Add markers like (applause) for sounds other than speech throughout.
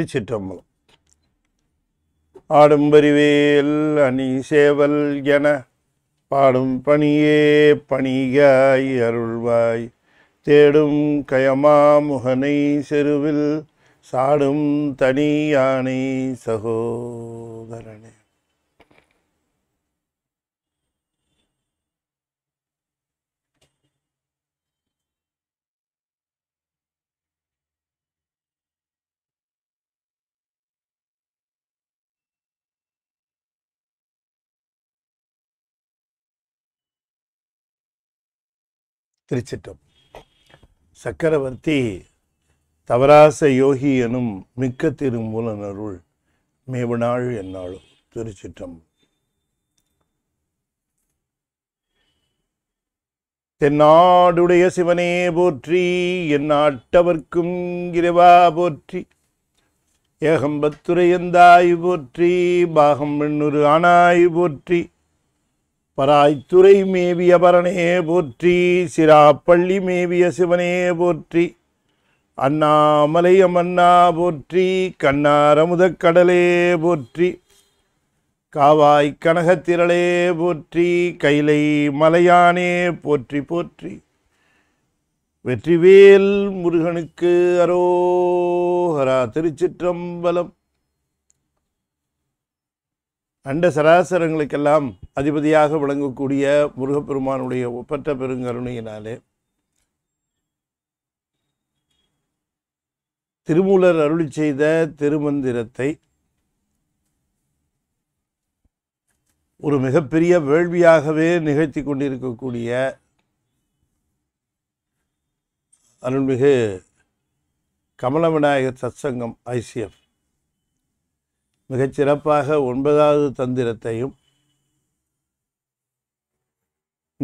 திருச்சிற்றம்பலம் ஆடும்பரிவேல் அணி சேவல் என பாடும் பணியே பணியாய் அருள்வாய் தேடும் கயமா முகனை செருவில் சாடும் தனி யானை சகோ திருச்சிட்டம் சக்கரவர்த்தி தவராச யோகி எனும் மிக்க திருமூலனருள் மேவனாள் என்னாலும் திருச்சிட்டம் தென்னாடுடைய சிவனே போற்றி என் நாட்டவர்க்கும் இறைவா போற்றி ஏகம்பத்துரையந்தாய் போற்றி பாகம் எண்ணூறு ஆனாய் போற்றி பராய்த்துறை மேவிய பரணே போற்றி சிராப்பள்ளி மேவிய சிவனே போற்றி அண்ணாமலை அம்மன்னா போற்றி கண்ணாரமுதக் கடலே போற்றி காவாய் கனகத்திரளே போற்றி கைலை மலையானே போற்றி போற்றி வெற்றிவேல் முருகனுக்கு அரோஹரா திருச்சிற்றம்பலம் அண்ட சராசரங்களுக்கெல்லாம் அதிபதியாக விளங்கக்கூடிய முருகப்பெருமானுடைய ஒப்பற்ற பெருங்கருணையினாலே திருமூலர் அருளி செய்த திருமந்திரத்தை ஒரு மிகப்பெரிய வேள்வியாகவே நிகழ்த்தி கொண்டிருக்கக்கூடிய அருள்மிகு கமல விநாயகர் சத்சங்கம் ஐசிஎஃப் மிகச்சிறப்பாக ஒன்பதாவது தந்திரத்தையும்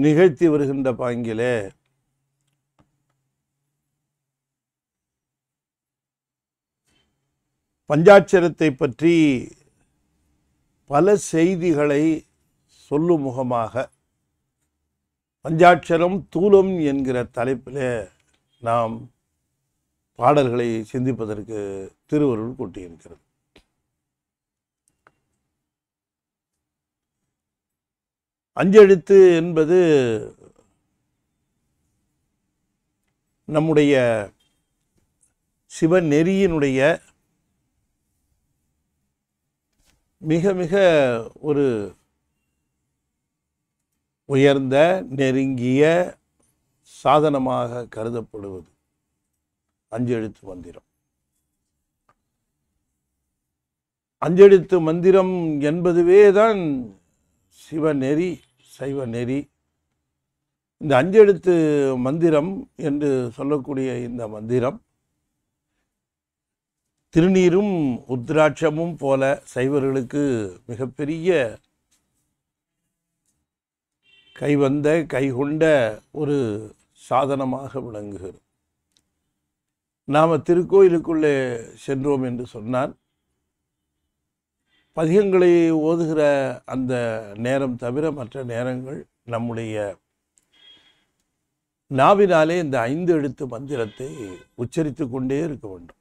நிகழ்த்தி வருகின்ற பாங்கிலே பஞ்சாட்சரத்தை பற்றி பல செய்திகளை சொல்லும் முகமாக பஞ்சாட்சரம் தூலம் என்கிற தலைப்பில் நாம் பாடல்களை சிந்திப்பதற்கு திருவருள் கூட்டியிருக்கிறது அஞ்செழுத்து என்பது நம்முடைய சிவநெறியினுடைய மிக மிக ஒரு உயர்ந்த நெருங்கிய சாதனமாக கருதப்படுவது அஞ்செழுத்து மந்திரம் அஞ்செழுத்து மந்திரம் என்பதுவே தான் சிவநெறி சைவ நெறி இந்த அஞ்செழுத்து மந்திரம் என்று சொல்லக்கூடிய இந்த மந்திரம் திருநீரும் உத்ராட்சமும் போல சைவர்களுக்கு மிகப்பெரிய கைவந்த கைகொண்ட ஒரு சாதனமாக விளங்குகிறது நாம் திருக்கோயிலுக்குள்ளே சென்றோம் என்று சொன்னால் பதிகங்களை ஓதுகிற அந்த நேரம் தவிர மற்ற நேரங்கள் நம்முடைய நாவினாலே இந்த ஐந்து எழுத்து மந்திரத்தை உச்சரித்து கொண்டே இருக்க வேண்டும்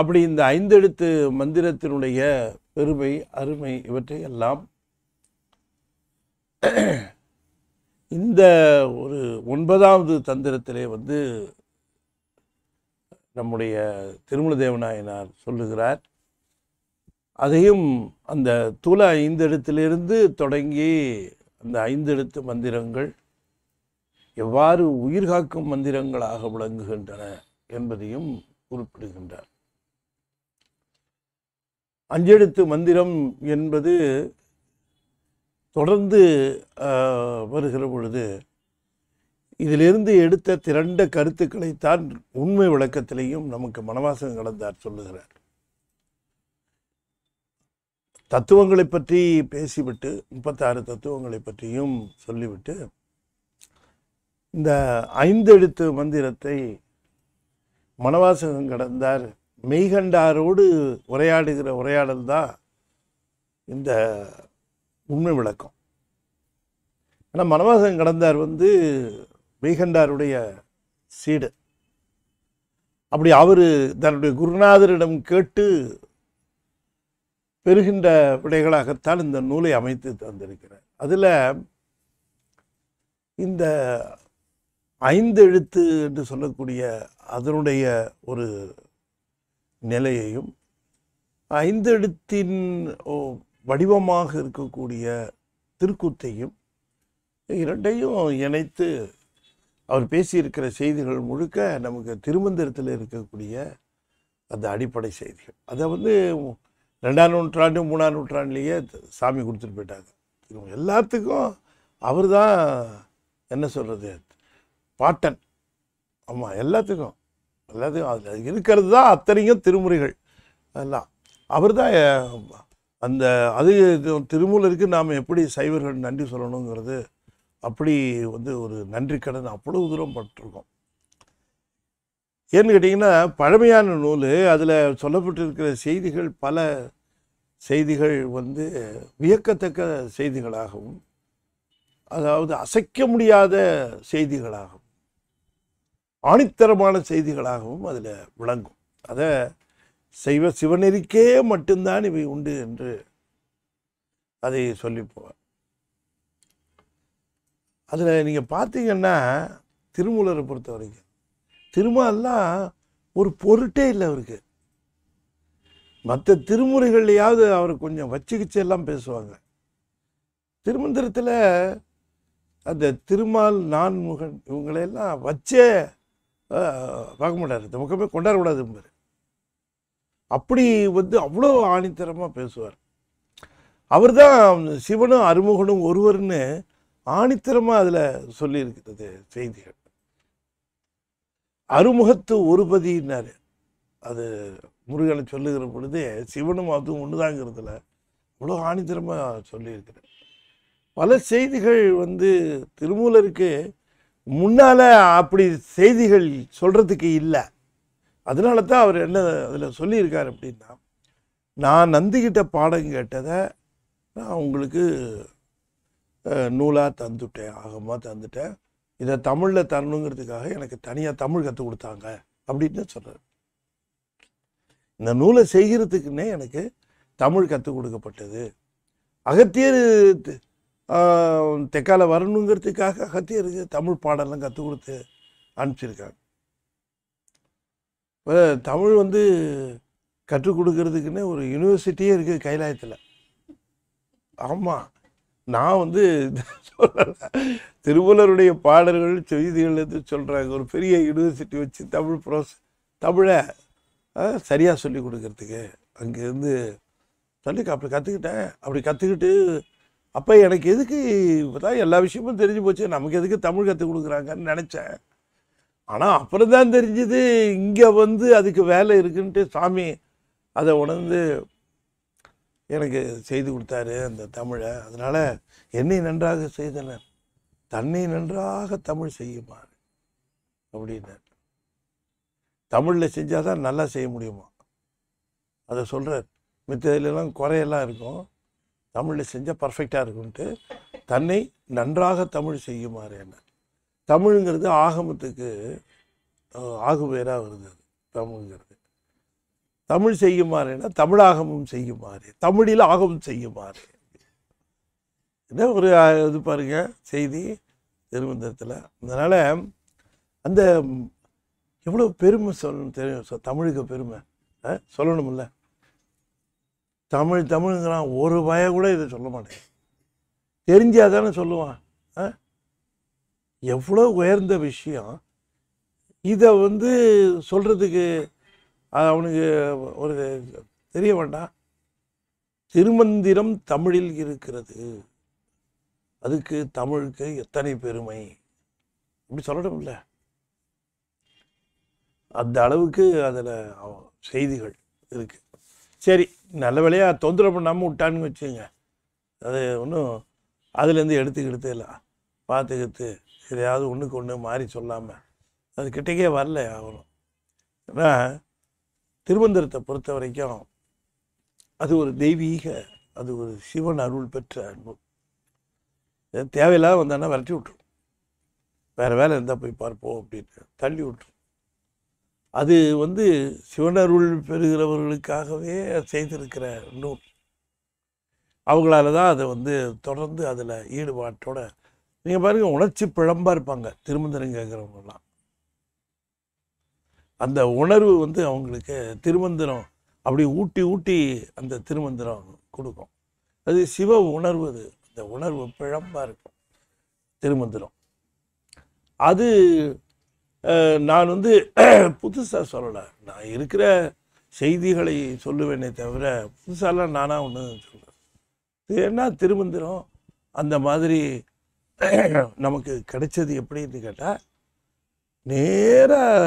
அப்படி இந்த ஐந்து எழுத்து மந்திரத்தினுடைய பெருமை அருமை இவற்றை எல்லாம் இந்த ஒரு ஒன்பதாவது தந்திரத்திலே வந்து நம்முடைய திருமண தேவநாயனார் சொல்லுகிறார் அதையும் அந்த தூல ஐந்தெழுத்திலிருந்து தொடங்கி அந்த எழுத்து மந்திரங்கள் எவ்வாறு உயிர்காக்கும் மந்திரங்களாக விளங்குகின்றன என்பதையும் குறிப்பிடுகின்றார் அஞ்செழுத்து மந்திரம் என்பது தொடர்ந்து வருகிற பொழுது இதிலிருந்து எடுத்த திரண்ட கருத்துக்களைத்தான் உண்மை விளக்கத்திலையும் நமக்கு மனவாசம் கலந்தார் சொல்லுகிறார் தத்துவங்களை பற்றி பேசிவிட்டு முப்பத்தாறு தத்துவங்களை பற்றியும் சொல்லிவிட்டு இந்த ஐந்தெழுத்து மந்திரத்தை மணவாசகம் கடந்தார் மெய்கண்டாரோடு உரையாடுகிற உரையாடல் தான் இந்த உண்மை விளக்கம் ஆனால் மணவாசகம் கடந்தார் வந்து மெய்கண்டாருடைய சீடு அப்படி அவர் தன்னுடைய குருநாதரிடம் கேட்டு பெறுகின்ற விடைகளாகத்தான் இந்த நூலை அமைத்து தந்திருக்கிறார் அதில் இந்த ஐந்து எழுத்து என்று சொல்லக்கூடிய அதனுடைய ஒரு நிலையையும் ஐந்தெழுத்தின் வடிவமாக இருக்கக்கூடிய திருக்குத்தையும் இரண்டையும் இணைத்து அவர் பேசியிருக்கிற செய்திகள் முழுக்க நமக்கு திருமந்திரத்தில் இருக்கக்கூடிய அந்த அடிப்படை செய்திகள் அதை வந்து ரெண்டாம் நூற்றாண்டு மூணாம் நூற்றாண்டுலேயே சாமி கொடுத்துட்டு போயிட்டாங்க இவங்க எல்லாத்துக்கும் அவர் தான் என்ன சொல்கிறது பாட்டன் ஆமாம் எல்லாத்துக்கும் எல்லாத்துக்கும் அதில் இருக்கிறது தான் அத்தனையும் திருமுறைகள் அதெல்லாம் அவர் தான் அந்த அது திருமூலருக்கு நாம் எப்படி சைவர்கள் நன்றி சொல்லணுங்கிறது அப்படி வந்து ஒரு நன்றி கடன் அவ்வளோ தூரம் பட்டிருக்கோம் ஏன்னு கேட்டிங்கன்னா பழமையான நூல் அதில் சொல்லப்பட்டிருக்கிற செய்திகள் பல செய்திகள் வந்து வியக்கத்தக்க செய்திகளாகவும் அதாவது அசைக்க முடியாத செய்திகளாகவும் ஆணித்தரமான செய்திகளாகவும் அதில் விளங்கும் அதை செய்வ சிவநெறிக்கே மட்டும்தான் இவை உண்டு என்று அதை சொல்லிப்போவார் அதில் நீங்கள் பார்த்தீங்கன்னா திருமூலரை பொறுத்த வரைக்கும் திருமால்லாம் ஒரு பொருட்டே இல்லை அவருக்கு மற்ற திருமுறைகள்லையாவது அவர் கொஞ்சம் வச்சுக்கிச்சு எல்லாம் பேசுவாங்க திருமந்திரத்தில் அந்த திருமால் நான்முகன் இவங்களையெல்லாம் வச்சே பார்க்க மாட்டார் இந்த பக்கமே கொண்டாடக்கூடாதும்பார் அப்படி வந்து அவ்வளோ ஆணித்தரமாக பேசுவார் அவர் தான் சிவனும் அருமுகனும் ஒருவர்னு ஆணித்தரமாக அதில் சொல்லியிருக்கிறது செய்திகள் அருமுகத்து ஒருபதினார் அது முருகனை சொல்லுகிற பொழுது சிவனும் அதுவும் ஒன்றுதாங்கிறதுல இவ்வளோ ஆணித்தரமாக சொல்லியிருக்கிறார் பல செய்திகள் வந்து திருமூலருக்கு முன்னால் அப்படி செய்திகள் சொல்கிறதுக்கு இல்லை அதனால தான் அவர் என்ன அதில் சொல்லியிருக்கார் அப்படின்னா நான் நந்திக்கிட்ட பாடம் கேட்டதை நான் உங்களுக்கு நூலாக தந்துட்டேன் ஆகமாக தந்துட்டேன் இதை தமிழில் தரணுங்கிறதுக்காக எனக்கு தனியாக தமிழ் கற்றுக் கொடுத்தாங்க அப்படின்னு சொல்கிறார் இந்த நூலை செய்கிறதுக்குன்னே எனக்கு தமிழ் கற்றுக் கொடுக்கப்பட்டது அகத்தியர் தெக்கால வரணுங்கிறதுக்காக அகத்தியருக்கு தமிழ் பாடலாம் கற்றுக் கொடுத்து அனுப்பிச்சிருக்காங்க இப்போ தமிழ் வந்து கற்றுக் கொடுக்கறதுக்குன்னு ஒரு யூனிவர்சிட்டியே இருக்குது கைலாயத்தில் ஆமாம் நான் வந்து (laughs) திருவள்ளுவருடைய பாடல்கள் செய்திகள் எது சொல்கிறாங்க ஒரு பெரிய யூனிவர்சிட்டி வச்சு தமிழ் ப்ரோஸ் தமிழை சரியாக சொல்லி கொடுக்கறதுக்கு அங்கேருந்து சொல்லி அப்படி கற்றுக்கிட்டேன் அப்படி கற்றுக்கிட்டு அப்போ எனக்கு எதுக்கு இப்போ தான் எல்லா விஷயமும் தெரிஞ்சு போச்சு நமக்கு எதுக்கு தமிழ் கற்றுக் கொடுக்குறாங்கன்னு நினச்சேன் ஆனால் அப்புறம் தான் தெரிஞ்சது இங்கே வந்து அதுக்கு வேலை இருக்குன்ட்டு சாமி அதை உணர்ந்து எனக்கு செய்து கொடுத்தாரு அந்த தமிழை அதனால் என்னை நன்றாக செய்தனர் தன்னை நன்றாக தமிழ் செய்யுமா அப்படின்னார் தமிழில் செஞ்சால் தான் நல்லா செய்ய முடியுமா அதை சொல்கிறார் மித்ததுலாம் குறையெல்லாம் இருக்கும் தமிழில் செஞ்சால் பர்ஃபெக்டாக இருக்கும்ட்டு தன்னை நன்றாக தமிழ் செய்யுமாறு என்ன தமிழுங்கிறது ஆகமத்துக்கு ஆகுபேராக வருது அது தமிழ்ங்கிறது தமிழ் செய்யுமாறுனா தமிழாகமும் செய்யுமாறு தமிழில் ஆகவும் செய்யுமாறு என்ன ஒரு இது பாருங்க செய்தி திருமந்தத்தில் அதனால் அந்த எவ்வளோ பெருமை சொல்லணும் தெரியும் தமிழுக்கு பெருமை சொல்லணும்ல தமிழ் தமிழுங்கிறான் ஒரு பய கூட இதை சொல்ல மாட்டேன் தெரிஞ்சா தானே சொல்லுவான் எவ்வளோ உயர்ந்த விஷயம் இதை வந்து சொல்கிறதுக்கு அது அவனுக்கு ஒரு தெரிய வேண்டாம் திருமந்திரம் தமிழில் இருக்கிறது அதுக்கு தமிழுக்கு எத்தனை பெருமை இப்படி சொல்லட்டும் இல்லை அந்த அளவுக்கு அதில் செய்திகள் இருக்கு சரி நல்ல வேலையாக தொந்தரவு பண்ணாமல் விட்டான்னு வச்சுங்க அது ஒன்றும் அதுலேருந்து எடுத்துக்கிடுத்து இல்லை பார்த்துக்கிட்டு எதையாவது ஒன்றுக்கு ஒன்று மாறி சொல்லாமல் அது கிட்டக்கே வரல அவரும் ஏன்னா திருவந்திரத்தை பொறுத்த வரைக்கும் அது ஒரு தெய்வீக அது ஒரு சிவன் அருள் பெற்ற அன்பு தேவையில்லாத வந்தானா விரட்டி விட்டுரும் வேறு வேலை இருந்தால் போய் பார்ப்போம் அப்படின்னு தள்ளி விட்டுரும் அது வந்து சிவன் அருள் பெறுகிறவர்களுக்காகவே செய்திருக்கிற நூல் அவங்களால தான் அதை வந்து தொடர்ந்து அதில் ஈடுபாட்டோட நீங்கள் பாருங்கள் உணர்ச்சி பிழம்பாக இருப்பாங்க திருமந்திரங்கிறவங்கலாம் அந்த உணர்வு வந்து அவங்களுக்கு திருமந்திரம் அப்படி ஊட்டி ஊட்டி அந்த திருமந்திரம் கொடுக்கும் அது சிவ உணர்வு அது அந்த உணர்வு பிழம்பாக இருக்கும் திருமந்திரம் அது நான் வந்து புதுசாக சொல்லலை நான் இருக்கிற செய்திகளை சொல்லுவேனே தவிர புதுசாலாம் நானாக ஒன்று சொல்கிறேன் ஏன்னா திருமந்திரம் அந்த மாதிரி நமக்கு கிடைச்சது எப்படின்னு கேட்டால் நேராக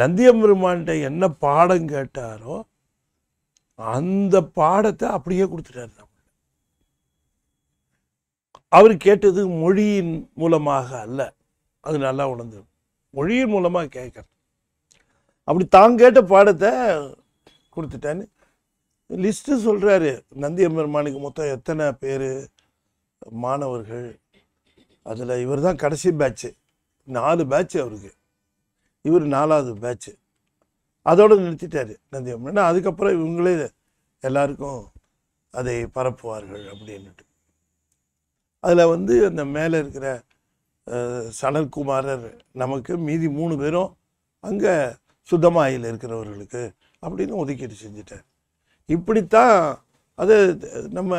நந்தியம்பெருமான்கிட்ட என்ன பாடம் கேட்டாரோ அந்த பாடத்தை அப்படியே கொடுத்துட்டாரு நம்ம அவர் கேட்டது மொழியின் மூலமாக அல்ல அது நல்லா உணர்ந்து மொழியின் மூலமாக கேட்குறது அப்படி தான் கேட்ட பாடத்தை கொடுத்துட்டேன்னு லிஸ்ட்டு சொல்கிறாரு நந்தியம்பெருமானுக்கு மொத்தம் எத்தனை பேர் மாணவர்கள் அதில் இவர் தான் கடைசி பேட்ச்சு நாலு பேட்ச் அவருக்கு இவர் நாலாவது பேட்சு அதோடு நிறுத்திட்டார் நந்தியம் அதுக்கப்புறம் இவங்களே எல்லாருக்கும் அதை பரப்புவார்கள் அப்படின்ட்டு அதில் வந்து அந்த மேலே இருக்கிற சனல்குமாரர் நமக்கு மீதி மூணு பேரும் அங்கே சுத்தமாயில் இருக்கிறவர்களுக்கு அப்படின்னு ஒதுக்கீடு செஞ்சுட்டார் இப்படித்தான் அது நம்ம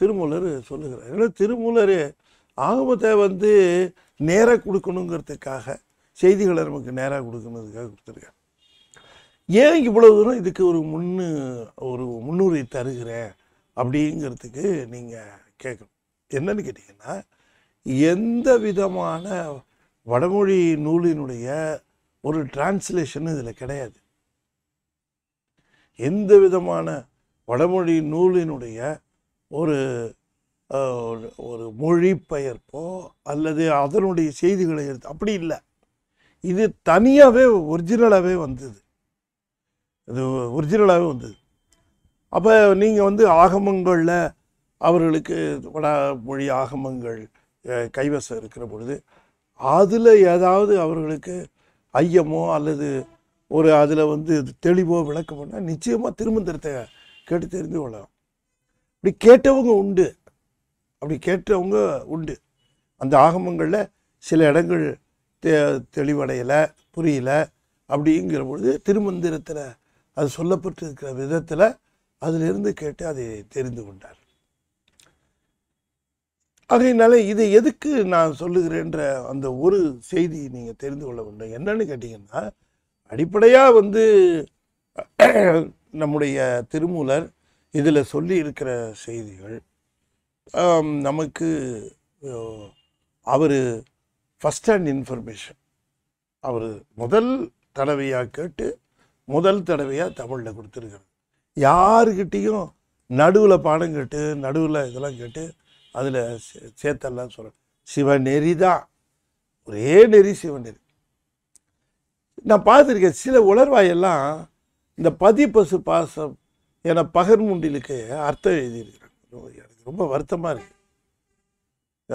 திருமூலர் சொல்லுகிறார் ஏன்னா திருமூலர் ஆகமத்தை வந்து நேராக கொடுக்கணுங்கிறதுக்காக செய்திகளை நமக்கு நேராக கொடுக்கணுக்காக கொடுத்துருக்கேன் ஏன் இவ்வளோ தூரம் இதுக்கு ஒரு முன்னு ஒரு முன்னுரை தருகிறேன் அப்படிங்கிறதுக்கு நீங்கள் கேட்கணும் என்னன்னு கேட்டிங்கன்னா எந்த விதமான வடமொழி நூலினுடைய ஒரு டிரான்ஸ்லேஷன் இதில் கிடையாது எந்த விதமான வடமொழி நூலினுடைய ஒரு ஒரு மொழிபெயர்ப்போ அல்லது அதனுடைய செய்திகளை எடுத்து அப்படி இல்லை இது தனியாகவே ஒரிஜினலாகவே வந்தது இது ஒரிஜினலாகவே வந்தது அப்போ நீங்கள் வந்து ஆகமங்களில் அவர்களுக்கு வட மொழி ஆகமங்கள் கைவசம் இருக்கிற பொழுது அதில் ஏதாவது அவர்களுக்கு ஐயமோ அல்லது ஒரு அதில் வந்து தெளிவோ விளக்கமோனா நிச்சயமாக திருமந்திரத்தை கேட்டு தெரிந்து கொள்ளலாம் இப்படி கேட்டவங்க உண்டு அப்படி கேட்டவங்க உண்டு அந்த ஆகமங்களில் சில இடங்கள் தெ தெளிவடையலை புரியல அப்படிங்கிற பொழுது திருமந்திரத்தில் அது சொல்லப்பட்டிருக்கிற விதத்தில் அதிலிருந்து கேட்டு அதை தெரிந்து கொண்டார் ஆகையினால இதை எதுக்கு நான் சொல்லுகிறேன்ற அந்த ஒரு செய்தி நீங்கள் தெரிந்து கொள்ள வேண்டும் என்னன்னு கேட்டிங்கன்னா அடிப்படையாக வந்து நம்முடைய திருமூலர் இதில் சொல்லி இருக்கிற செய்திகள் நமக்கு அவர் ஃபஸ்ட் ஹேண்ட் இன்ஃபர்மேஷன் அவர் முதல் தடவையாக கேட்டு முதல் தடவையாக தமிழில் கொடுத்துருக்காரு யாருக்கிட்டேயும் நடுவில் பாடம் கேட்டு நடுவில் இதெல்லாம் கேட்டு அதில் சேர்த்தெல்லாம் சிவ சிவநெறி தான் ஒரே நெறி சிவநெறி நான் பார்த்துருக்கேன் சில உலர்வாயெல்லாம் இந்த பதிப்பசு பாசம் என பகர்முண்டிலுக்கு அர்த்தம் எழுதியிருக்கிறாங்க எனக்கு ரொம்ப வருத்தமாக இருக்குது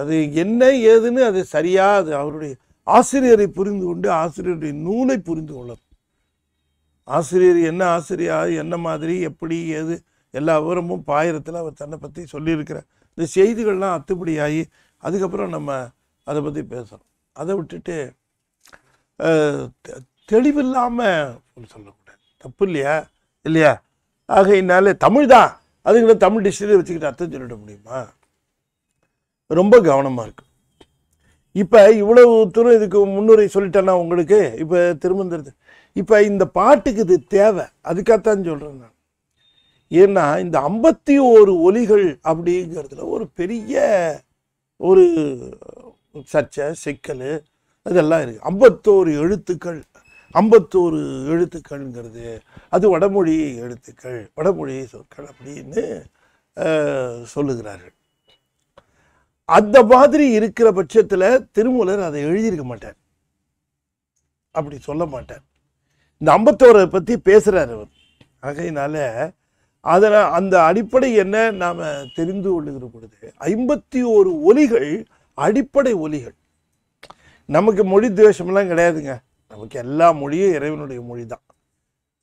அது என்ன ஏதுன்னு அது சரியாக அது அவருடைய ஆசிரியரை புரிந்து கொண்டு ஆசிரியருடைய நூலை புரிந்து கொள்ளும் ஆசிரியர் என்ன ஆசிரியர் என்ன மாதிரி எப்படி ஏது எல்லா விவரமும் பாயிரத்தில் அவர் தன்னை பற்றி சொல்லியிருக்கிறார் இந்த செய்திகள்லாம் அத்துப்படியாகி அதுக்கப்புறம் நம்ம அதை பற்றி பேசுகிறோம் அதை விட்டுட்டு தெளிவில்லாமல் சொல்லக்கூடாது தப்பு இல்லையா இல்லையா ஆகையினாலே தமிழ் தான் அதுங்களை தமிழ் டிக்ஷனரி வச்சுக்கிட்டு அர்த்தம் சொல்லிட முடியுமா ரொம்ப கவனமாக இருக்கும் இப்போ இவ்வளவு தூரம் இதுக்கு முன்னுரை சொல்லிட்டேன்னா உங்களுக்கு இப்போ திருமந்திரத்து இப்போ இந்த பாட்டுக்கு இது தேவை அதுக்காகத்தான் சொல்கிறேன் நான் ஏன்னா இந்த ஐம்பத்தி ஓரு ஒலிகள் அப்படிங்கிறதுல ஒரு பெரிய ஒரு சர்ச்சை சிக்கல் அதெல்லாம் இருக்குது ஐம்பத்தோரு எழுத்துக்கள் ஐம்பத்தோரு எழுத்துக்கள்ங்கிறது அது வடமொழி எழுத்துக்கள் வடமொழி சொற்கள் அப்படின்னு சொல்லுகிறார்கள் அந்த மாதிரி இருக்கிற பட்சத்தில் திருமூலர் அதை எழுதியிருக்க மாட்டார் அப்படி சொல்ல மாட்டார் இந்த ஐம்பத்தோரை பற்றி பேசுகிறார் அவர் ஆகையினால அதனால் அந்த அடிப்படை என்ன நாம் தெரிந்து கொள்ளுகிற பொழுது ஐம்பத்தி ஒரு ஒலிகள் அடிப்படை ஒலிகள் நமக்கு மொழி துவேஷமெல்லாம் கிடையாதுங்க நமக்கு எல்லா மொழியும் இறைவனுடைய மொழி தான்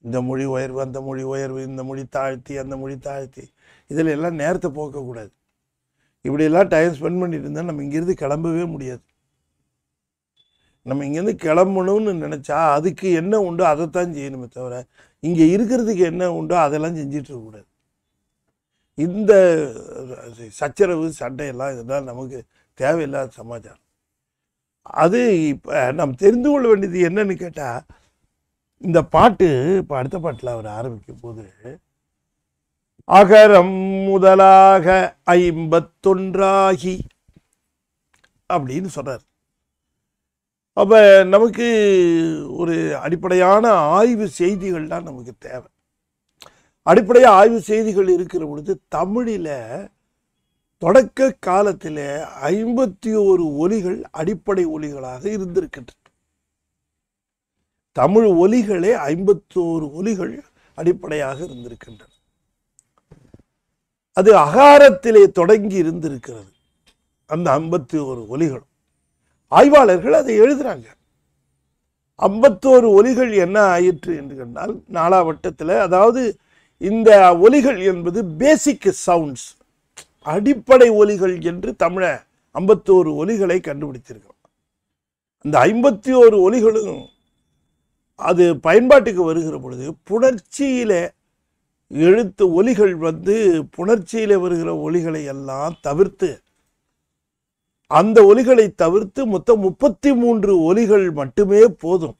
இந்த மொழி உயர்வு அந்த மொழி உயர்வு இந்த மொழி தாழ்த்தி அந்த மொழி தாழ்த்தி இதில் எல்லாம் நேரத்தை போக்கக்கூடாது இப்படியெல்லாம் டைம் ஸ்பெண்ட் பண்ணிட்டு இருந்தால் நம்ம இங்கேருந்து கிளம்பவே முடியாது நம்ம இங்கேருந்து கிளம்பணும்னு நினச்சா அதுக்கு என்ன உண்டோ அதைத்தான் செய்யணுமே தவிர இங்கே இருக்கிறதுக்கு என்ன உண்டோ அதெல்லாம் இருக்கக்கூடாது இந்த சச்சரவு சண்டையெல்லாம் இதெல்லாம் நமக்கு தேவையில்லாத சமாச்சாரம் அது இப்போ நம்ம தெரிந்து கொள்ள வேண்டியது என்னன்னு கேட்டால் இந்த பாட்டு இப்போ அடுத்த பாட்டில் அவர் ஆரம்பிக்கும் போது அகரம் முதலாக ஐம்பத்தொன்றாகி அப்படின்னு சொல்றார் அப்ப நமக்கு ஒரு அடிப்படையான ஆய்வு செய்திகள் தான் நமக்கு தேவை அடிப்படையாக ஆய்வு செய்திகள் இருக்கிற பொழுது தமிழில தொடக்க காலத்தில் ஐம்பத்தி ஒரு ஒலிகள் அடிப்படை ஒலிகளாக இருந்திருக்கின்றன தமிழ் ஒலிகளே ஐம்பத்தோரு ஒலிகள் அடிப்படையாக இருந்திருக்கின்றன அது அகாரத்திலே தொடங்கி இருந்திருக்கிறது அந்த ஐம்பத்தி ஒரு ஒலிகளும் ஆய்வாளர்கள் அதை எழுதுகிறாங்க ஐம்பத்தோரு ஒலிகள் என்ன ஆயிற்று என்று கண்டால் நாலா வட்டத்தில் அதாவது இந்த ஒலிகள் என்பது பேசிக் சவுண்ட்ஸ் அடிப்படை ஒலிகள் என்று தமிழ ஐம்பத்தோரு ஒலிகளை கண்டுபிடித்திருக்கிறோம் அந்த ஐம்பத்தி ஒரு ஒலிகளும் அது பயன்பாட்டுக்கு வருகிற பொழுது புணர்ச்சியிலே எழுத்து ஒலிகள் வந்து புணர்ச்சியில் வருகிற ஒலிகளை எல்லாம் தவிர்த்து அந்த ஒலிகளை தவிர்த்து மொத்தம் முப்பத்தி மூன்று ஒலிகள் மட்டுமே போதும்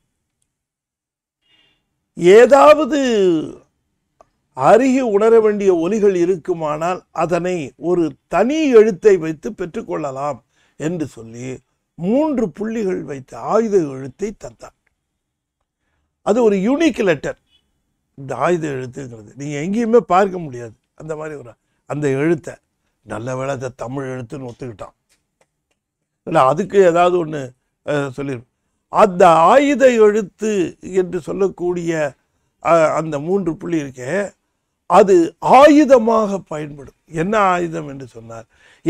ஏதாவது அருகி உணர வேண்டிய ஒலிகள் இருக்குமானால் அதனை ஒரு தனி எழுத்தை வைத்து பெற்றுக்கொள்ளலாம் என்று சொல்லி மூன்று புள்ளிகள் வைத்து ஆயுத எழுத்தை தந்தார் அது ஒரு யூனிக் லெட்டர் இந்த ஆயுத எழுத்துங்கிறது நீங்கள் எங்கேயுமே பார்க்க முடியாது அந்த மாதிரி ஒரு அந்த எழுத்தை நல்ல வேலை அதை தமிழ் எழுத்துன்னு ஒத்துக்கிட்டான் இல்லை அதுக்கு ஏதாவது ஒன்று சொல்லிடு அந்த ஆயுத எழுத்து என்று சொல்லக்கூடிய அந்த மூன்று புள்ளி இருக்கே அது ஆயுதமாக பயன்படும் என்ன ஆயுதம் என்று சொன்னார்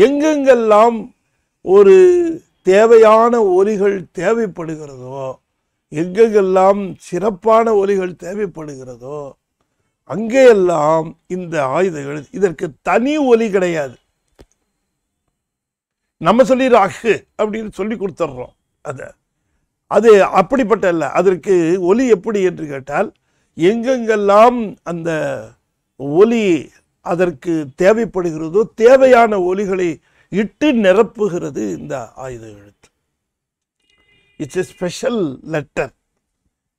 எங்கெங்கெல்லாம் ஒரு தேவையான ஒலிகள் தேவைப்படுகிறதோ எங்கெங்கெல்லாம் சிறப்பான ஒலிகள் தேவைப்படுகிறதோ அங்கேயெல்லாம் இந்த ஆயுதங்கள் இதற்கு தனி ஒலி கிடையாது நம்ம சொல்லி ராகு அப்படின்னு சொல்லி கொடுத்துட்றோம் அதை அது அப்படிப்பட்ட இல்லை அதற்கு ஒலி எப்படி என்று கேட்டால் எங்கெங்கெல்லாம் அந்த ஒலி அதற்கு தேவைப்படுகிறதோ தேவையான ஒலிகளை இட்டு நிரப்புகிறது இந்த ஆயுத எழுத்து it's a special letter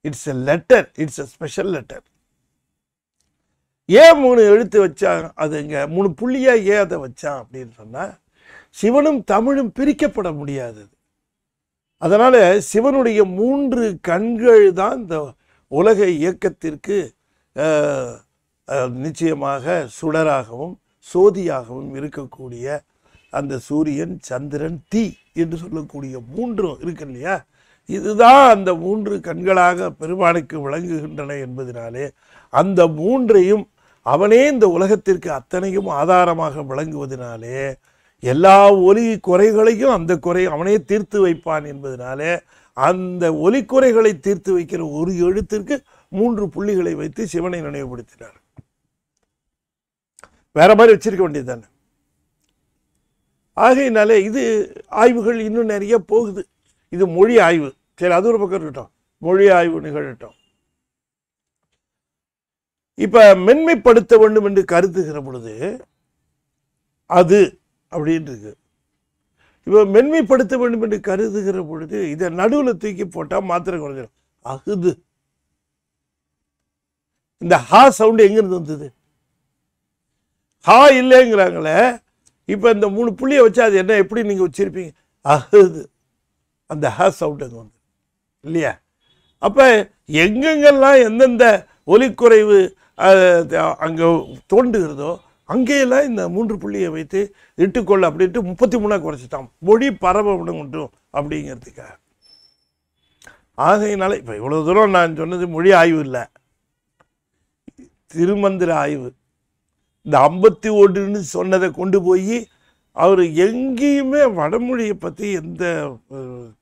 it's a letter it's a special letter ஏன் மூணு எழுத்து வச்சான் அதுங்க மூணு புள்ளியாக ஏன் அதை வச்சான் அப்படின்னு சொன்னால் சிவனும் தமிழும் பிரிக்கப்பட முடியாதது அதனால் சிவனுடைய மூன்று கண்கள் தான் இந்த உலக இயக்கத்திற்கு நிச்சயமாக சுடராகவும் சோதியாகவும் இருக்கக்கூடிய அந்த சூரியன் சந்திரன் தீ என்று சொல்லக்கூடிய மூன்றும் இருக்கு இல்லையா இதுதான் அந்த மூன்று கண்களாக பெருமானுக்கு விளங்குகின்றன என்பதினாலே அந்த மூன்றையும் அவனே இந்த உலகத்திற்கு அத்தனையும் ஆதாரமாக விளங்குவதனாலே எல்லா ஒலி குறைகளையும் அந்த குறை அவனே தீர்த்து வைப்பான் என்பதனாலே அந்த ஒலி குறைகளை தீர்த்து வைக்கிற ஒரு எழுத்திற்கு மூன்று புள்ளிகளை வைத்து சிவனை நினைவுபடுத்தினார் வேற மாதிரி வச்சிருக்க வேண்டியது தானே ஆகையினாலே இது ஆய்வுகள் இன்னும் நிறைய போகுது இது மொழி ஆய்வு சரி அது ஒரு பக்கம் இருக்கட்டும் மொழி ஆய்வு நிகழட்டும் இப்போ மென்மைப்படுத்த வேண்டும் என்று கருதுகிற பொழுது அது அப்படின்றது இப்போ மென்மைப்படுத்த வேண்டும் என்று கருதுகிற பொழுது இதை நடுவில் தூக்கி போட்டால் மாத்திரை குறைஞ்சிடும் அகுது இந்த ஹா சவுண்டு எங்கிருந்து வந்தது ஹா இல்லைங்கிறாங்களே இப்போ இந்த மூணு புள்ளியை வச்சா அது என்ன எப்படி நீங்கள் வச்சுருப்பீங்க அகுது அந்த ஹ அவுட் அது வந்து இல்லையா அப்போ எங்கெங்கெல்லாம் எந்தெந்த ஒலிக்குறைவு அங்கே தோண்டுகிறதோ அங்கேயெல்லாம் இந்த மூன்று புள்ளியை வைத்து இட்டுக்கொள்ள அப்படின்ட்டு முப்பத்தி மூணாக குறைச்சிட்டான் மொழி பரவ விடமுட்டும் அப்படிங்கிறதுக்காக ஆகையினால இப்போ இவ்வளோ தூரம் நான் சொன்னது மொழி ஆய்வு இல்லை திருமந்திர ஆய்வு இந்த ஐம்பத்தி ஒன்றுன்னு சொன்னதை கொண்டு போய் அவர் எங்கேயுமே வடமொழியை பற்றி எந்த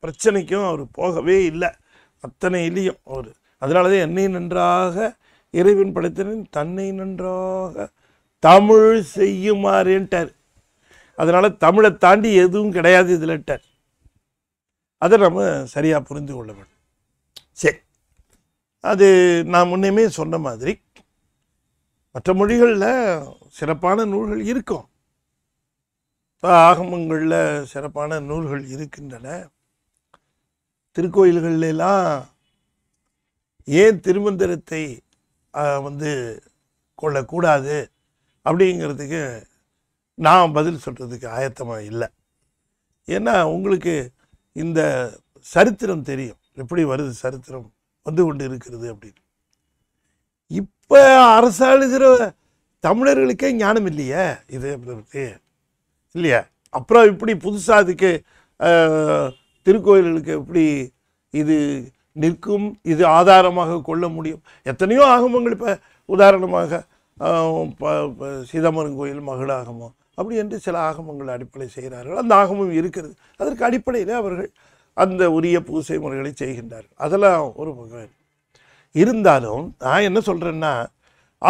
பிரச்சனைக்கும் அவர் போகவே இல்லை அத்தனை இல்லையும் அவர் அதனால தான் என்னை நன்றாக இறைவன் படைத்தனின் தன்னை நன்றாக தமிழ் செய்யுமாறுன்ட்டார் அதனால் தமிழை தாண்டி எதுவும் கிடையாது இதில்ட்டார் அதை நம்ம சரியாக புரிந்து கொள்ள வேண்டும் சரி அது நான் முன்னையுமே சொன்ன மாதிரி மற்ற மொழிகளில் சிறப்பான நூல்கள் இருக்கும் இப்போ ஆகமங்களில் சிறப்பான நூல்கள் இருக்கின்றன திருக்கோயில்கள்லாம் ஏன் திருமந்திரத்தை வந்து கொள்ளக்கூடாது அப்படிங்கிறதுக்கு நான் பதில் சொல்கிறதுக்கு ஆயத்தமாக இல்லை ஏன்னா உங்களுக்கு இந்த சரித்திரம் தெரியும் எப்படி வருது சரித்திரம் வந்து கொண்டு இருக்கிறது அப்படின்னு இப்போ அரசாளுகிற தமிழர்களுக்கே ஞானம் இல்லையே இது அப்படி இல்லையா அப்புறம் இப்படி புதுசாக அதுக்கு திருக்கோயில்களுக்கு எப்படி இது நிற்கும் இது ஆதாரமாக கொள்ள முடியும் எத்தனையோ ஆகமங்கள் இப்போ உதாரணமாக சிதம்பரம் கோயில் மகளாகமம் அப்படி என்று சில ஆகமங்கள் அடிப்படை செய்கிறார்கள் அந்த ஆகமம் இருக்கிறது அதற்கு அடிப்படையில் அவர்கள் அந்த உரிய பூசை முறைகளை செய்கின்றார்கள் அதெல்லாம் ஒரு வகை இருந்தாலும் நான் என்ன சொல்கிறேன்னா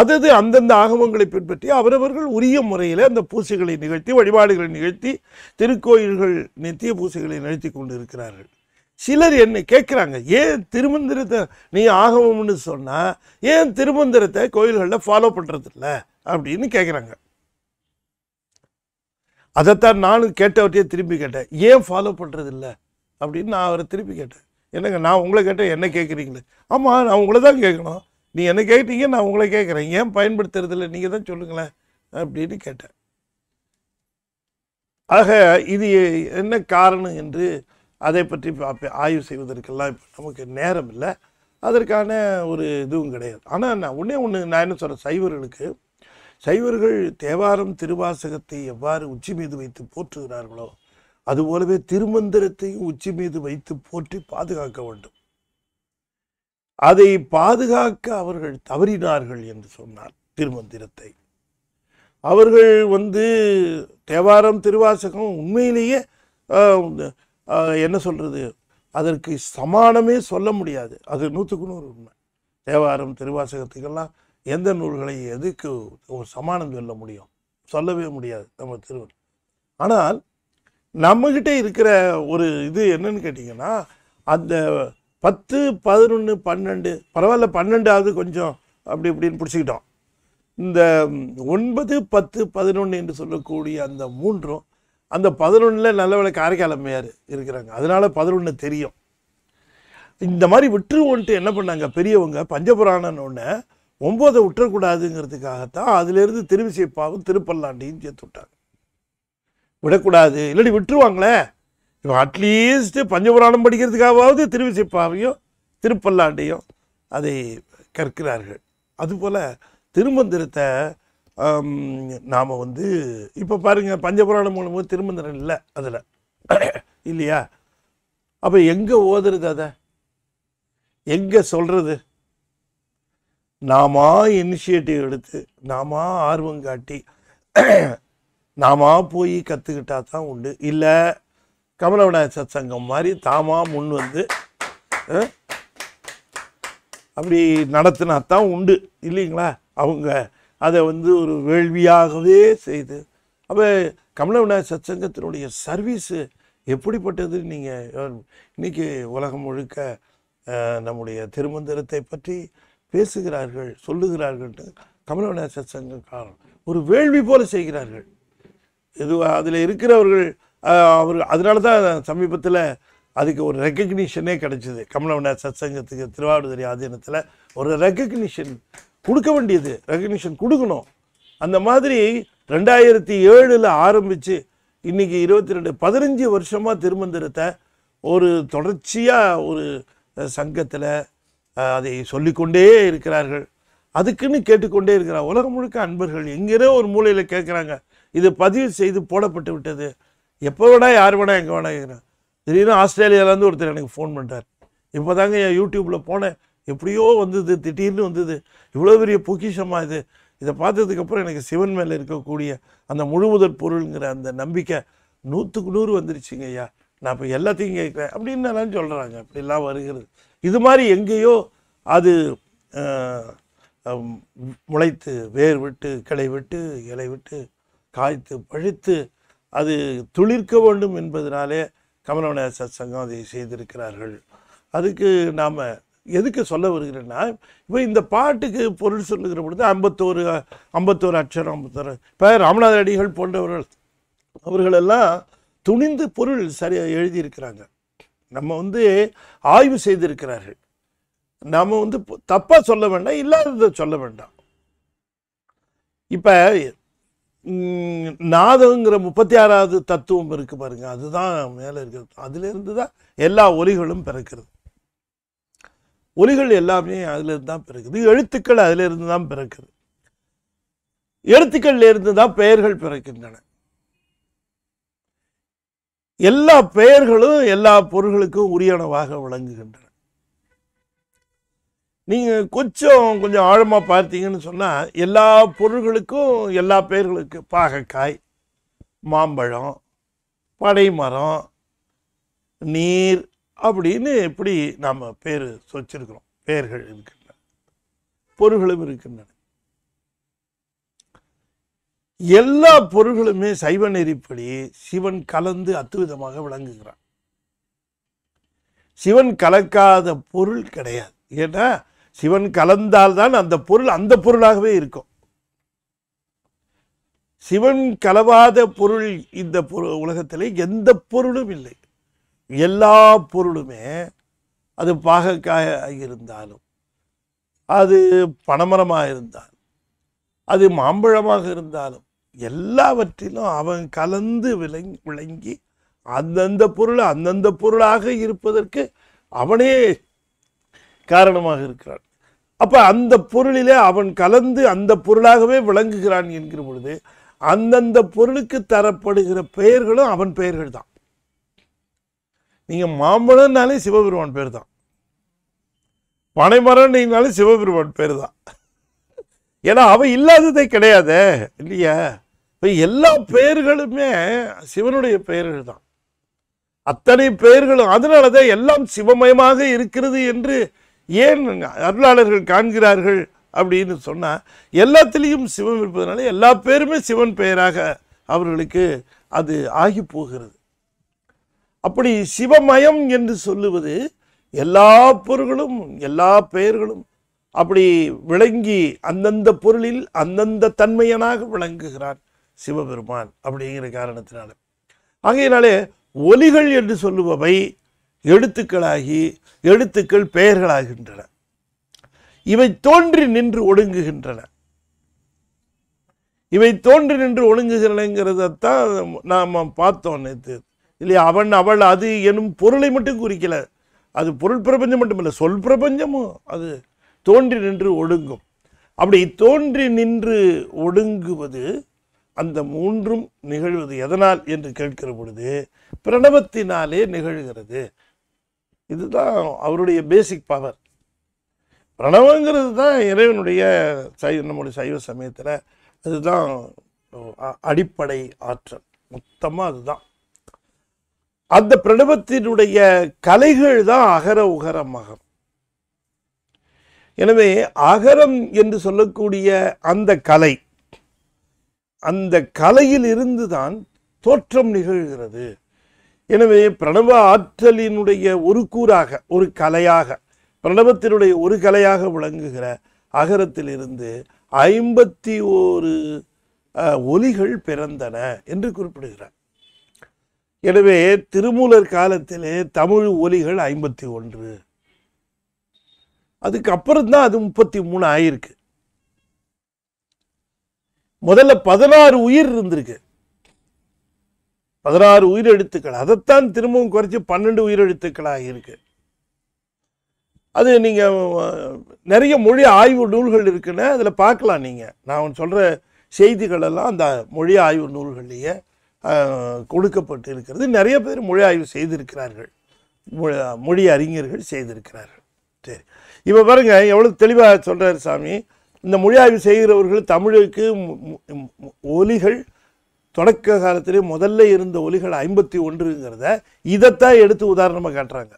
அதது அந்தந்த ஆகமங்களை பின்பற்றி அவரவர்கள் உரிய முறையில் அந்த பூசைகளை நிகழ்த்தி வழிபாடுகளை நிகழ்த்தி திருக்கோயில்கள் நித்திய பூசைகளை நிகழ்த்தி கொண்டு இருக்கிறார்கள் சிலர் என்னை கேட்குறாங்க ஏன் திருமந்திரத்தை நீ ஆகமம்னு சொன்னால் ஏன் திருமந்திரத்தை கோயில்களில் ஃபாலோ பண்ணுறதில்ல அப்படின்னு கேட்குறாங்க அதைத்தான் நானும் கேட்டவற்றையே திரும்பி கேட்டேன் ஏன் ஃபாலோ பண்ணுறதில்ல அப்படின்னு நான் அவரை திருப்பி கேட்டேன் என்னங்க நான் உங்களை கேட்டேன் என்ன கேட்குறீங்களே ஆமாம் நான் உங்களை தான் கேட்கணும் நீ என்ன கேட்டீங்க நான் உங்களை கேட்குறேன் ஏன் பயன்படுத்துறதில்லை நீங்கள் தான் சொல்லுங்களேன் அப்படின்னு கேட்டேன் ஆக இது என்ன காரணம் என்று அதை பற்றி பார்ப்பேன் ஆய்வு செய்வதற்கெல்லாம் இப்போ நமக்கு நேரம் இல்லை அதற்கான ஒரு இதுவும் கிடையாது ஆனால் நான் ஒன்றே ஒன்று நான் என்ன சொல்கிறேன் சைவர்களுக்கு சைவர்கள் தேவாரம் திருவாசகத்தை எவ்வாறு உச்சி மீது வைத்து போற்றுகிறார்களோ அதுபோலவே திருமந்திரத்தையும் உச்சி மீது வைத்து போற்றி பாதுகாக்க வேண்டும் அதை பாதுகாக்க அவர்கள் தவறினார்கள் என்று சொன்னார் திருமந்திரத்தை அவர்கள் வந்து தேவாரம் திருவாசகம் உண்மையிலேயே என்ன சொல்கிறது அதற்கு சமானமே சொல்ல முடியாது அது நூற்றுக்கு நூறு உண்மை தேவாரம் திருவாசகத்துக்கெல்லாம் எந்த நூல்களை எதுக்கு ஒரு சமானம் சொல்ல முடியும் சொல்லவே முடியாது நம்ம திருவள்ளுவர் ஆனால் நம்மக்கிட்ட இருக்கிற ஒரு இது என்னன்னு கேட்டிங்கன்னா அந்த பத்து பதினொன்று பன்னெண்டு பரவாயில்ல பன்னெண்டாவது கொஞ்சம் அப்படி இப்படின்னு பிடிச்சிக்கிட்டோம் இந்த ஒன்பது பத்து பதினொன்று என்று சொல்லக்கூடிய அந்த மூன்றும் அந்த பதினொன்றில் நல்ல வேலை அம்மையார் இருக்கிறாங்க அதனால் பதினொன்று தெரியும் இந்த மாதிரி விட்டுருவோன்ட்டு என்ன பண்ணாங்க பெரியவங்க பஞ்சபுராணன் ஒன்று ஒம்போதை விட்டுறக்கூடாதுங்கிறதுக்காகத்தான் அதிலேருந்து திருவிசைப்பாவும் திருப்பல்லாண்டியும் சேர்த்து விட்டாங்க விடக்கூடாது இல்லாட்டி விட்டுருவாங்களே இவன் அட்லீஸ்ட்டு பஞ்சபுராணம் படிக்கிறதுக்காகவாவது திருவிசைப்பாவையும் திருப்பல்லாண்டையும் அதை கற்கிறார்கள் அதுபோல் திருமந்திரத்தை நாம் வந்து இப்போ பாருங்கள் பஞ்சபுராணம் மூலமாக திருமந்திரம் இல்லை அதில் இல்லையா அப்போ எங்கே ஓதுறது அதை எங்கே சொல்கிறது நாமா இனிஷியேட்டிவ் எடுத்து நாமா ஆர்வம் காட்டி நாமா போய் கற்றுக்கிட்டா தான் உண்டு இல்லை கமல சத் சங்கம் மாதிரி தாமாக முன் வந்து அப்படி நடத்தினா தான் உண்டு இல்லைங்களா அவங்க அதை வந்து ஒரு வேள்வியாகவே செய்து அப்போ கமல சத் சங்கத்தினுடைய சர்வீஸு எப்படிப்பட்டது நீங்கள் இன்றைக்கி உலகம் முழுக்க நம்முடைய திருமந்திரத்தை பற்றி பேசுகிறார்கள் சொல்லுகிறார்கள் கமலவிநாயக சத் காரணம் ஒரு வேள்வி போல செய்கிறார்கள் எதுவாக அதில் இருக்கிறவர்கள் அவர் அதனால தான் சமீபத்தில் அதுக்கு ஒரு ரெக்கக்னிஷனே கிடைச்சிது கமலவன சத்சங்கத்துக்கு திருவாவடுதுறை ஆதீனத்தில் ஒரு ரெக்கக்னிஷன் கொடுக்க வேண்டியது ரெக்கக்னிஷன் கொடுக்கணும் அந்த மாதிரி ரெண்டாயிரத்தி ஏழில் ஆரம்பித்து இன்றைக்கி இருபத்தி ரெண்டு பதினஞ்சு வருஷமாக திருமந்திரத்தை ஒரு தொடர்ச்சியாக ஒரு சங்கத்தில் அதை சொல்லிக்கொண்டே இருக்கிறார்கள் அதுக்குன்னு கேட்டுக்கொண்டே இருக்கிறார் உலகம் முழுக்க அன்பர்கள் எங்கேயோ ஒரு மூலையில் கேட்குறாங்க இது பதிவு செய்து போடப்பட்டு விட்டது எப்போ வேணால் யார் வேணால் எங்கே வேணால் கேட்குறேன் திடீர்னு ஆஸ்திரேலியாவிலேருந்து ஒருத்தர் எனக்கு ஃபோன் பண்ணிட்டார் இப்போ தாங்க என் யூடியூப்பில் போனேன் எப்படியோ வந்தது திடீர்னு வந்தது இவ்வளோ பெரிய பொக்கிஷமாக இது இதை பார்த்ததுக்கப்புறம் எனக்கு சிவன் மேலே இருக்கக்கூடிய அந்த முதல் பொருளுங்கிற அந்த நம்பிக்கை நூற்றுக்கு நூறு வந்துருச்சுங்க ஐயா நான் இப்போ எல்லாத்தையும் கேட்குறேன் அப்படின்னு எல்லாம் சொல்கிறாங்க அப்படிலாம் வருகிறது இது மாதிரி எங்கேயோ அது முளைத்து வேர் விட்டு கிளை விட்டு இலை விட்டு காய்த்து பழுத்து அது துளிர்க்க வேண்டும் என்பதனாலே கமலவன சத்சங்கம் அதை செய்திருக்கிறார்கள் அதுக்கு நாம் எதுக்கு சொல்ல வருகிறேன்னா இப்போ இந்த பாட்டுக்கு பொருள் சொல்லுகிற பொழுது ஐம்பத்தோரு ஐம்பத்தோரு அச்சரம் ஐம்பத்தோரு இப்போ ராமநாத அடிகள் போன்றவர்கள் அவர்களெல்லாம் துணிந்து பொருள் சரியாக எழுதியிருக்கிறாங்க நம்ம வந்து ஆய்வு செய்திருக்கிறார்கள் நாம் வந்து தப்பாக சொல்ல வேண்டாம் இல்லாததை சொல்ல வேண்டாம் இப்போ நாதங்கிற முப்பத்தி ஆறாவது தத்துவம் இருக்கு பாருங்க அதுதான் மேலே இருக்கிறது அதுலேருந்து தான் எல்லா ஒலிகளும் பிறக்கிறது ஒலிகள் எல்லாமே அதுலேருந்து தான் பிறக்குது எழுத்துக்கள் அதிலிருந்து தான் பிறக்குது எழுத்துக்கள்லேருந்து தான் பெயர்கள் பிறக்கின்றன எல்லா பெயர்களும் எல்லா பொருள்களுக்கும் உரியனவாக விளங்குகின்றன நீங்கள் கொஞ்சம் கொஞ்சம் ஆழமாக பார்த்தீங்கன்னு சொன்னால் எல்லா பொருள்களுக்கும் எல்லா பேர்களுக்கு பாகக்காய் மாம்பழம் படைமரம் நீர் அப்படின்னு இப்படி நாம் பேர் சொச்சிருக்கிறோம் பெயர்கள் இருக்கின்றன பொருள்களும் இருக்கின்றன எல்லா பொருள்களுமே சைவ நெறிப்படி சிவன் கலந்து அத்துவிதமாக விளங்குகிறான் சிவன் கலக்காத பொருள் கிடையாது ஏன்னா சிவன் கலந்தால்தான் அந்த பொருள் அந்த பொருளாகவே இருக்கும் சிவன் கலவாத பொருள் இந்த உலகத்தில் எந்த பொருளும் இல்லை எல்லா பொருளுமே அது பாகக்காய இருந்தாலும் அது பணமரமாக இருந்தாலும் அது மாம்பழமாக இருந்தாலும் எல்லாவற்றிலும் அவன் கலந்து விளங் விளங்கி அந்தந்த பொருள் அந்தந்த பொருளாக இருப்பதற்கு அவனே காரணமாக இருக்கிறான் அப்போ அந்த பொருளிலே அவன் கலந்து அந்த பொருளாகவே விளங்குகிறான் என்கிற பொழுது அந்தந்த பொருளுக்கு தரப்படுகிற பெயர்களும் அவன் பெயர்கள் தான் நீங்கள் மாம்பழம்னாலே சிவபெருமான் பேர் தான் நீங்கனாலே சிவபெருமான் பேர் தான் ஏன்னா அவன் இல்லாததே கிடையாது இல்லையா இப்போ எல்லா பெயர்களுமே சிவனுடைய பெயர்கள் தான் அத்தனை பெயர்களும் அதனால தான் எல்லாம் சிவமயமாக இருக்கிறது என்று ஏன் அருளாளர்கள் காண்கிறார்கள் அப்படின்னு சொன்னால் எல்லாத்துலேயும் சிவம் இருப்பதனால எல்லா பேருமே சிவன் பெயராக அவர்களுக்கு அது ஆகி போகிறது அப்படி சிவமயம் என்று சொல்லுவது எல்லா பொருள்களும் எல்லா பெயர்களும் அப்படி விளங்கி அந்தந்த பொருளில் அந்தந்த தன்மையனாக விளங்குகிறான் சிவபெருமான் அப்படிங்கிற காரணத்தினால ஆகையினாலே ஒலிகள் என்று சொல்லுபவை எழுத்துக்களாகி எழுத்துக்கள் பெயர்களாகின்றன இவை தோன்றி நின்று ஒடுங்குகின்றன இவை தோன்றி நின்று ஒடுங்குகிறனங்கிறதத்தான் நாம் பார்த்தோம் நேற்று இல்லையா அவன் அவள் அது எனும் பொருளை மட்டும் குறிக்கல அது பொருள் பிரபஞ்சம் மட்டுமில்லை சொல் பிரபஞ்சமும் அது தோன்றி நின்று ஒடுங்கும் அப்படி தோன்றி நின்று ஒடுங்குவது அந்த மூன்றும் நிகழ்வது எதனால் என்று கேட்கிற பொழுது பிரணவத்தினாலே நிகழ்கிறது இதுதான் அவருடைய பேசிக் பவர் பிரணவங்கிறது தான் இறைவனுடைய சை நம்முடைய சைவ சமயத்தில் அதுதான் அடிப்படை ஆற்றல் மொத்தமாக அதுதான் அந்த பிரணவத்தினுடைய கலைகள் தான் அகர உகரமாகும் எனவே அகரம் என்று சொல்லக்கூடிய அந்த கலை அந்த கலையில் இருந்துதான் தோற்றம் நிகழ்கிறது எனவே பிரணவ ஆற்றலினுடைய ஒரு கூறாக ஒரு கலையாக பிரணவத்தினுடைய ஒரு கலையாக விளங்குகிற அகரத்திலிருந்து ஐம்பத்தி ஓரு ஒலிகள் பிறந்தன என்று குறிப்பிடுகிறார் எனவே திருமூலர் காலத்திலே தமிழ் ஒலிகள் ஐம்பத்தி ஒன்று அதுக்கப்புறம்தான் அது முப்பத்தி மூணு ஆயிருக்கு முதல்ல பதினாறு உயிர் இருந்திருக்கு பதினாறு உயிரெழுத்துக்கள் அதைத்தான் திரும்பவும் குறைச்சி பன்னெண்டு உயிரெழுத்துக்களாக இருக்குது அது நீங்கள் நிறைய மொழி ஆய்வு நூல்கள் இருக்குன்னு அதில் பார்க்கலாம் நீங்கள் நான் சொல்கிற செய்திகளெல்லாம் அந்த மொழி ஆய்வு நூல்கள்லேயே கொடுக்கப்பட்டு இருக்கிறது நிறைய பேர் மொழி ஆய்வு செய்திருக்கிறார்கள் மொழி அறிஞர்கள் செய்திருக்கிறார்கள் சரி இப்போ பாருங்க எவ்வளோ தெளிவாக சொல்கிறார் சாமி இந்த மொழி ஆய்வு செய்கிறவர்கள் தமிழுக்கு ஒலிகள் தொடக்க காலத்திலே முதல்ல இருந்த ஒலிகள் ஐம்பத்தி ஒன்றுங்கிறத இதைத்தான் எடுத்து உதாரணமாக காட்டுறாங்க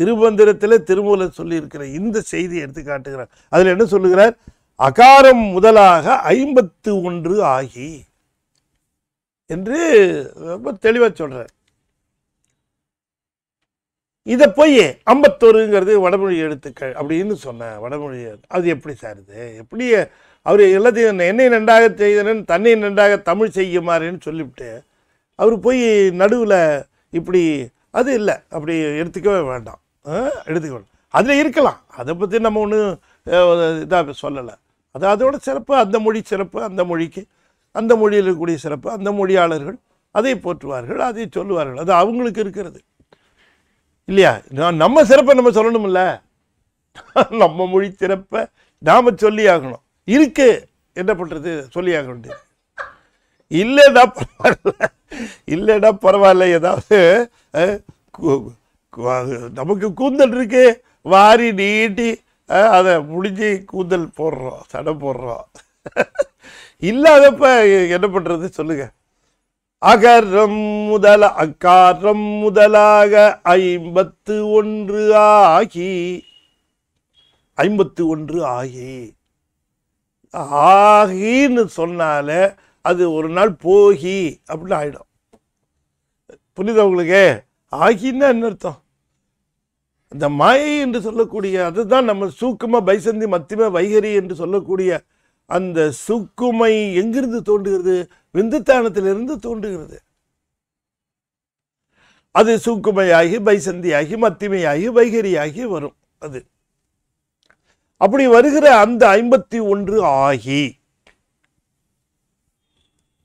திருமந்திரத்தில் திருமூலர் சொல்லியிருக்கிற இந்த செய்தி எடுத்து காட்டுகிறார் அதில் என்ன சொல்லுகிறார் அகாரம் முதலாக ஐம்பத்து ஒன்று ஆகி என்று ரொம்ப தெளிவாக சொல்கிறார் இதை போய் ஐம்பத்தொருங்கிறது வடமொழி எழுத்துக்கள் அப்படின்னு சொன்னேன் வடமொழி அது எப்படி சார் இது எப்படி அவர் எல்லாத்தையும் என்னை நன்றாக செய்தனன் தன்னை நன்றாக தமிழ் செய்யுமாறுன்னு சொல்லிவிட்டு அவர் போய் நடுவில் இப்படி அது இல்லை அப்படி எடுத்துக்கவே வேண்டாம் எடுத்துக்க அதில் இருக்கலாம் அதை பற்றி நம்ம ஒன்றும் இதாக சொல்லலை அது அதோட சிறப்பு அந்த மொழி சிறப்பு அந்த மொழிக்கு அந்த மொழியில் இருக்கக்கூடிய சிறப்பு அந்த மொழியாளர்கள் அதை போற்றுவார்கள் அதை சொல்லுவார்கள் அது அவங்களுக்கு இருக்கிறது இல்லையா நான் நம்ம சிறப்பை நம்ம சொல்லணும்ல நம்ம மொழி சிறப்பை நாம் சொல்லி ஆகணும் இருக்கு என்ன பண்ணுறது சொல்லியாக வேண்டியது இல்லைன்னா பரவாயில்ல இல்லைடா பரவாயில்ல ஏதாவது நமக்கு கூந்தல் இருக்கு வாரி நீட்டி அதை முடிஞ்சு கூந்தல் போடுறோம் சடை போடுறோம் இல்லாதப்ப என்ன பண்ணுறது சொல்லுங்க அகரம் முதல அக்காரம் முதலாக ஐம்பத்து ஒன்று ஆகி ஐம்பத்து ஒன்று ஆகி ஆகின்னு சொன்னாலே அது ஒரு நாள் போகி அப்படின்னு ஆகிடும் புனித உங்களுக்கு ஆகின்னா என்ன அர்த்தம் அந்த மாயை என்று சொல்லக்கூடிய அதுதான் நம்ம சூக்கும பைசந்தி மத்தியம வைகரி என்று சொல்லக்கூடிய அந்த சுக்குமை எங்கிருந்து தோன்றுகிறது விந்துத்தானத்திலிருந்து தோன்றுகிறது அது சூக்குமையாகி பைசந்தியாகி மத்திமையாகி வைகரியாகி வரும் அது அப்படி வருகிற அந்த ஐம்பத்தி ஒன்று ஆகி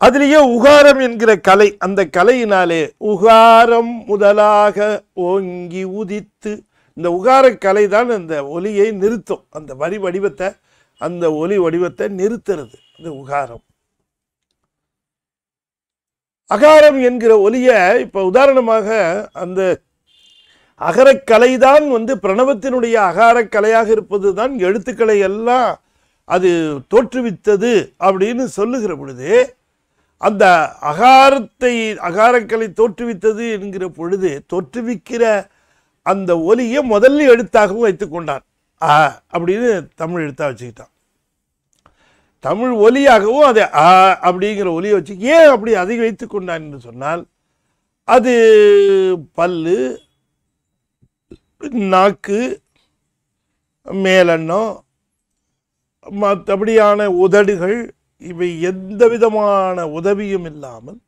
அதிலேயே உகாரம் என்கிற கலை அந்த கலையினாலே உகாரம் முதலாக ஓங்கி உதித்து இந்த உகார கலை தான் அந்த ஒலியை நிறுத்தும் அந்த வரி வடிவத்தை அந்த ஒலி வடிவத்தை நிறுத்துறது அந்த உகாரம் அகாரம் என்கிற ஒலியை இப்போ உதாரணமாக அந்த அகரக்கலைதான் வந்து பிரணவத்தினுடைய அகாரக்கலையாக இருப்பது தான் எழுத்துக்களை எல்லாம் அது தோற்றுவித்தது அப்படின்னு சொல்லுகிற பொழுது அந்த அகாரத்தை அகாரக்கலை தோற்றுவித்தது என்கிற பொழுது தோற்றுவிக்கிற அந்த ஒலியை முதல்ல எழுத்தாகவும் வைத்து கொண்டான் ஆ அப்படின்னு தமிழ் எழுத்தாக வச்சுக்கிட்டான் தமிழ் ஒலியாகவும் அதை ஆ அப்படிங்கிற ஒலியை வச்சு ஏன் அப்படி அதை வைத்து என்று சொன்னால் அது பல்லு நாக்கு மேலெண்ணம் மற்றபடியான உதடுகள் இவை எந்த விதமான உதவியும் இல்லாமல்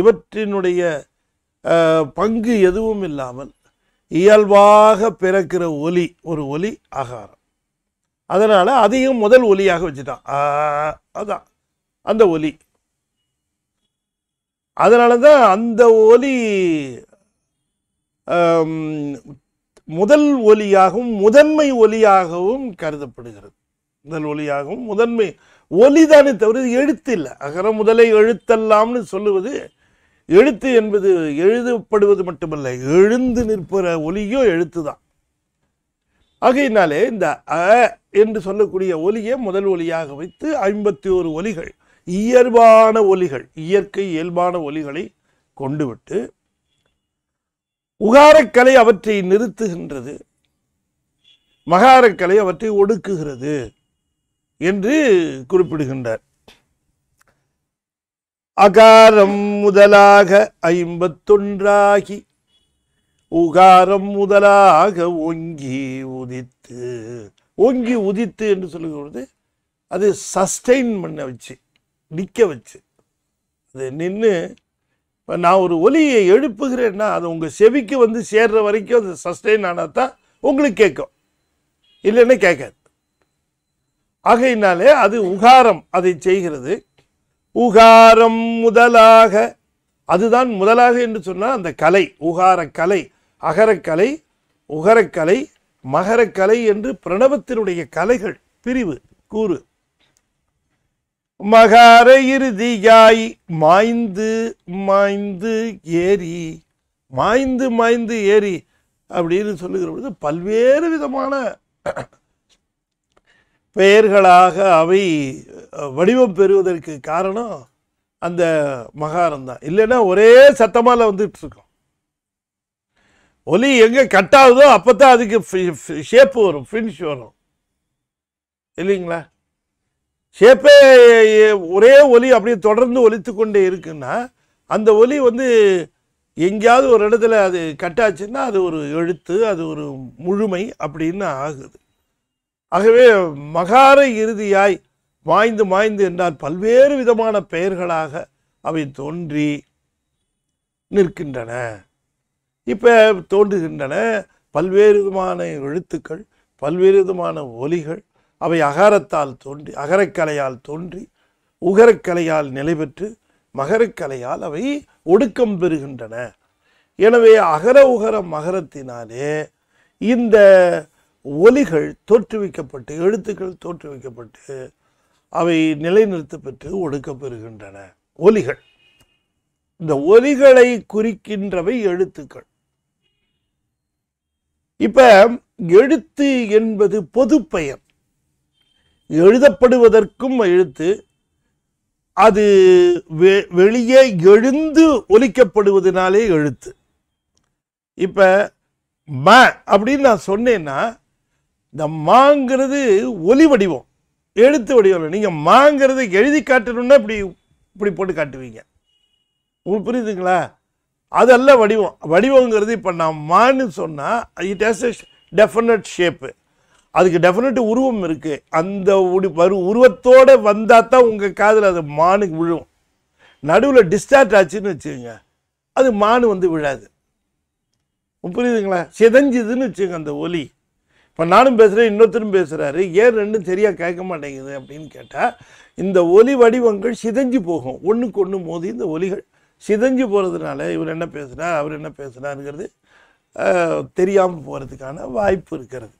இவற்றினுடைய பங்கு எதுவும் இல்லாமல் இயல்பாக பிறக்கிற ஒலி ஒரு ஒலி ஆகாரம் அதனால் அதையும் முதல் ஒலியாக வச்சுட்டான் அதான் அந்த ஒலி அதனால தான் அந்த ஒலி முதல் ஒலியாகவும் முதன்மை ஒலியாகவும் கருதப்படுகிறது முதல் ஒலியாகவும் முதன்மை ஒலிதானே தவிர எழுத்து இல்லை அகர முதலை எழுத்தல்லாம்னு சொல்லுவது எழுத்து என்பது எழுதப்படுவது மட்டுமல்ல எழுந்து நிற்பற ஒலியோ எழுத்து தான் ஆகையினாலே இந்த அ என்று சொல்லக்கூடிய ஒலியை முதல் ஒலியாக வைத்து ஐம்பத்தி ஒரு ஒலிகள் இயல்பான ஒலிகள் இயற்கை இயல்பான ஒலிகளை கொண்டுவிட்டு உகாரக்கலை அவற்றை நிறுத்துகின்றது மகாரக்கலை அவற்றை ஒடுக்குகிறது என்று குறிப்பிடுகின்றார் அகாரம் முதலாக ஐம்பத்தொன்றாகி உகாரம் முதலாக ஓங்கி உதித்து ஓங்கி உதித்து என்று சொல்லுகிறது அது சஸ்டெயின் பண்ண வச்சு நிற்க வச்சு அது நின்று இப்போ நான் ஒரு ஒலியை எழுப்புகிறேன்னா அது உங்கள் செவிக்கு வந்து சேர்ற வரைக்கும் அது சஸ்டெயின் ஆனால் தான் உங்களுக்கு கேட்கும் இல்லைன்னா கேட்காது ஆகையினாலே அது உகாரம் அதை செய்கிறது உகாரம் முதலாக அதுதான் முதலாக என்று சொன்னால் அந்த கலை உகாரக்கலை அகரக்கலை உகரக்கலை மகரக்கலை என்று பிரணவத்தினுடைய கலைகள் பிரிவு கூறு மகார இறுதியாய் மாய்ந்து மாய்ந்து ஏறி மாய்ந்து மாய்ந்து ஏறி அப்படின்னு சொல்லுகிற பொழுது பல்வேறு விதமான பெயர்களாக அவை வடிவம் பெறுவதற்கு காரணம் அந்த மகாரம் தான் இல்லைன்னா ஒரே சத்தமால வந்துட்டு இருக்கும் ஒலி எங்கே கட் ஆகுதோ அப்போ தான் அதுக்கு ஷேப் வரும் ஃபினிஷ் வரும் இல்லைங்களா ஷேப்பே ஒரே ஒலி அப்படியே தொடர்ந்து ஒலித்து கொண்டே இருக்குன்னா அந்த ஒலி வந்து எங்கேயாவது ஒரு இடத்துல அது கட்டாச்சுன்னா அது ஒரு எழுத்து அது ஒரு முழுமை அப்படின்னு ஆகுது ஆகவே மகார இறுதியாய் மாய்ந்து மாய்ந்து என்றால் பல்வேறு விதமான பெயர்களாக அவை தோன்றி நிற்கின்றன இப்போ தோன்றுகின்றன பல்வேறு விதமான எழுத்துக்கள் பல்வேறு விதமான ஒலிகள் அவை அகாரத்தால் தோன்றி அகரக்கலையால் தோன்றி உகரக்கலையால் நிலை பெற்று மகரக்கலையால் அவை ஒடுக்கம் பெறுகின்றன எனவே அகர உகர மகரத்தினாலே இந்த ஒலிகள் தோற்றுவிக்கப்பட்டு எழுத்துக்கள் தோற்றுவிக்கப்பட்டு அவை நிலைநிறுத்த பெற்று ஒடுக்கப்பெறுகின்றன ஒலிகள் இந்த ஒலிகளை குறிக்கின்றவை எழுத்துக்கள் இப்ப எழுத்து என்பது பொது பெயர் எழுதப்படுவதற்கும் எழுத்து அது வெ வெளியே எழுந்து ஒலிக்கப்படுவதனாலே எழுத்து இப்போ ம அப்படின்னு நான் சொன்னேன்னா இந்த மாங்கிறது ஒலி வடிவம் எழுத்து வடிவம் இல்லை நீங்கள் மாங்கிறது எழுதி காட்டணும்னா இப்படி இப்படி போட்டு காட்டுவீங்க உங்களுக்கு புரியுதுங்களா அதெல்லாம் வடிவம் வடிவங்கிறது இப்போ நான் மான்னு சொன்னால் it has a definite shape அதுக்கு டெஃபினட் உருவம் இருக்குது அந்த உடி வரு உருவத்தோடு வந்தால் தான் உங்கள் காதில் அது மானுக்கு விழும் நடுவில் டிஸ்டார்ட் ஆச்சுன்னு வச்சுக்கோங்க அது மானு வந்து விழாது புரியுதுங்களா சிதஞ்சுதுன்னு வச்சுக்கோங்க அந்த ஒலி இப்போ நானும் பேசுகிறேன் இன்னொருத்தரும் பேசுகிறாரு ஏன் ரெண்டும் சரியாக கேட்க மாட்டேங்குது அப்படின்னு கேட்டால் இந்த ஒலி வடிவங்கள் சிதஞ்சு போகும் ஒன்றுக்கு ஒன்று மோதி இந்த ஒலிகள் சிதஞ்சு போகிறதுனால இவர் என்ன பேசுகிறார் அவர் என்ன பேசுகிறாருங்கிறது தெரியாமல் போகிறதுக்கான வாய்ப்பு இருக்கிறது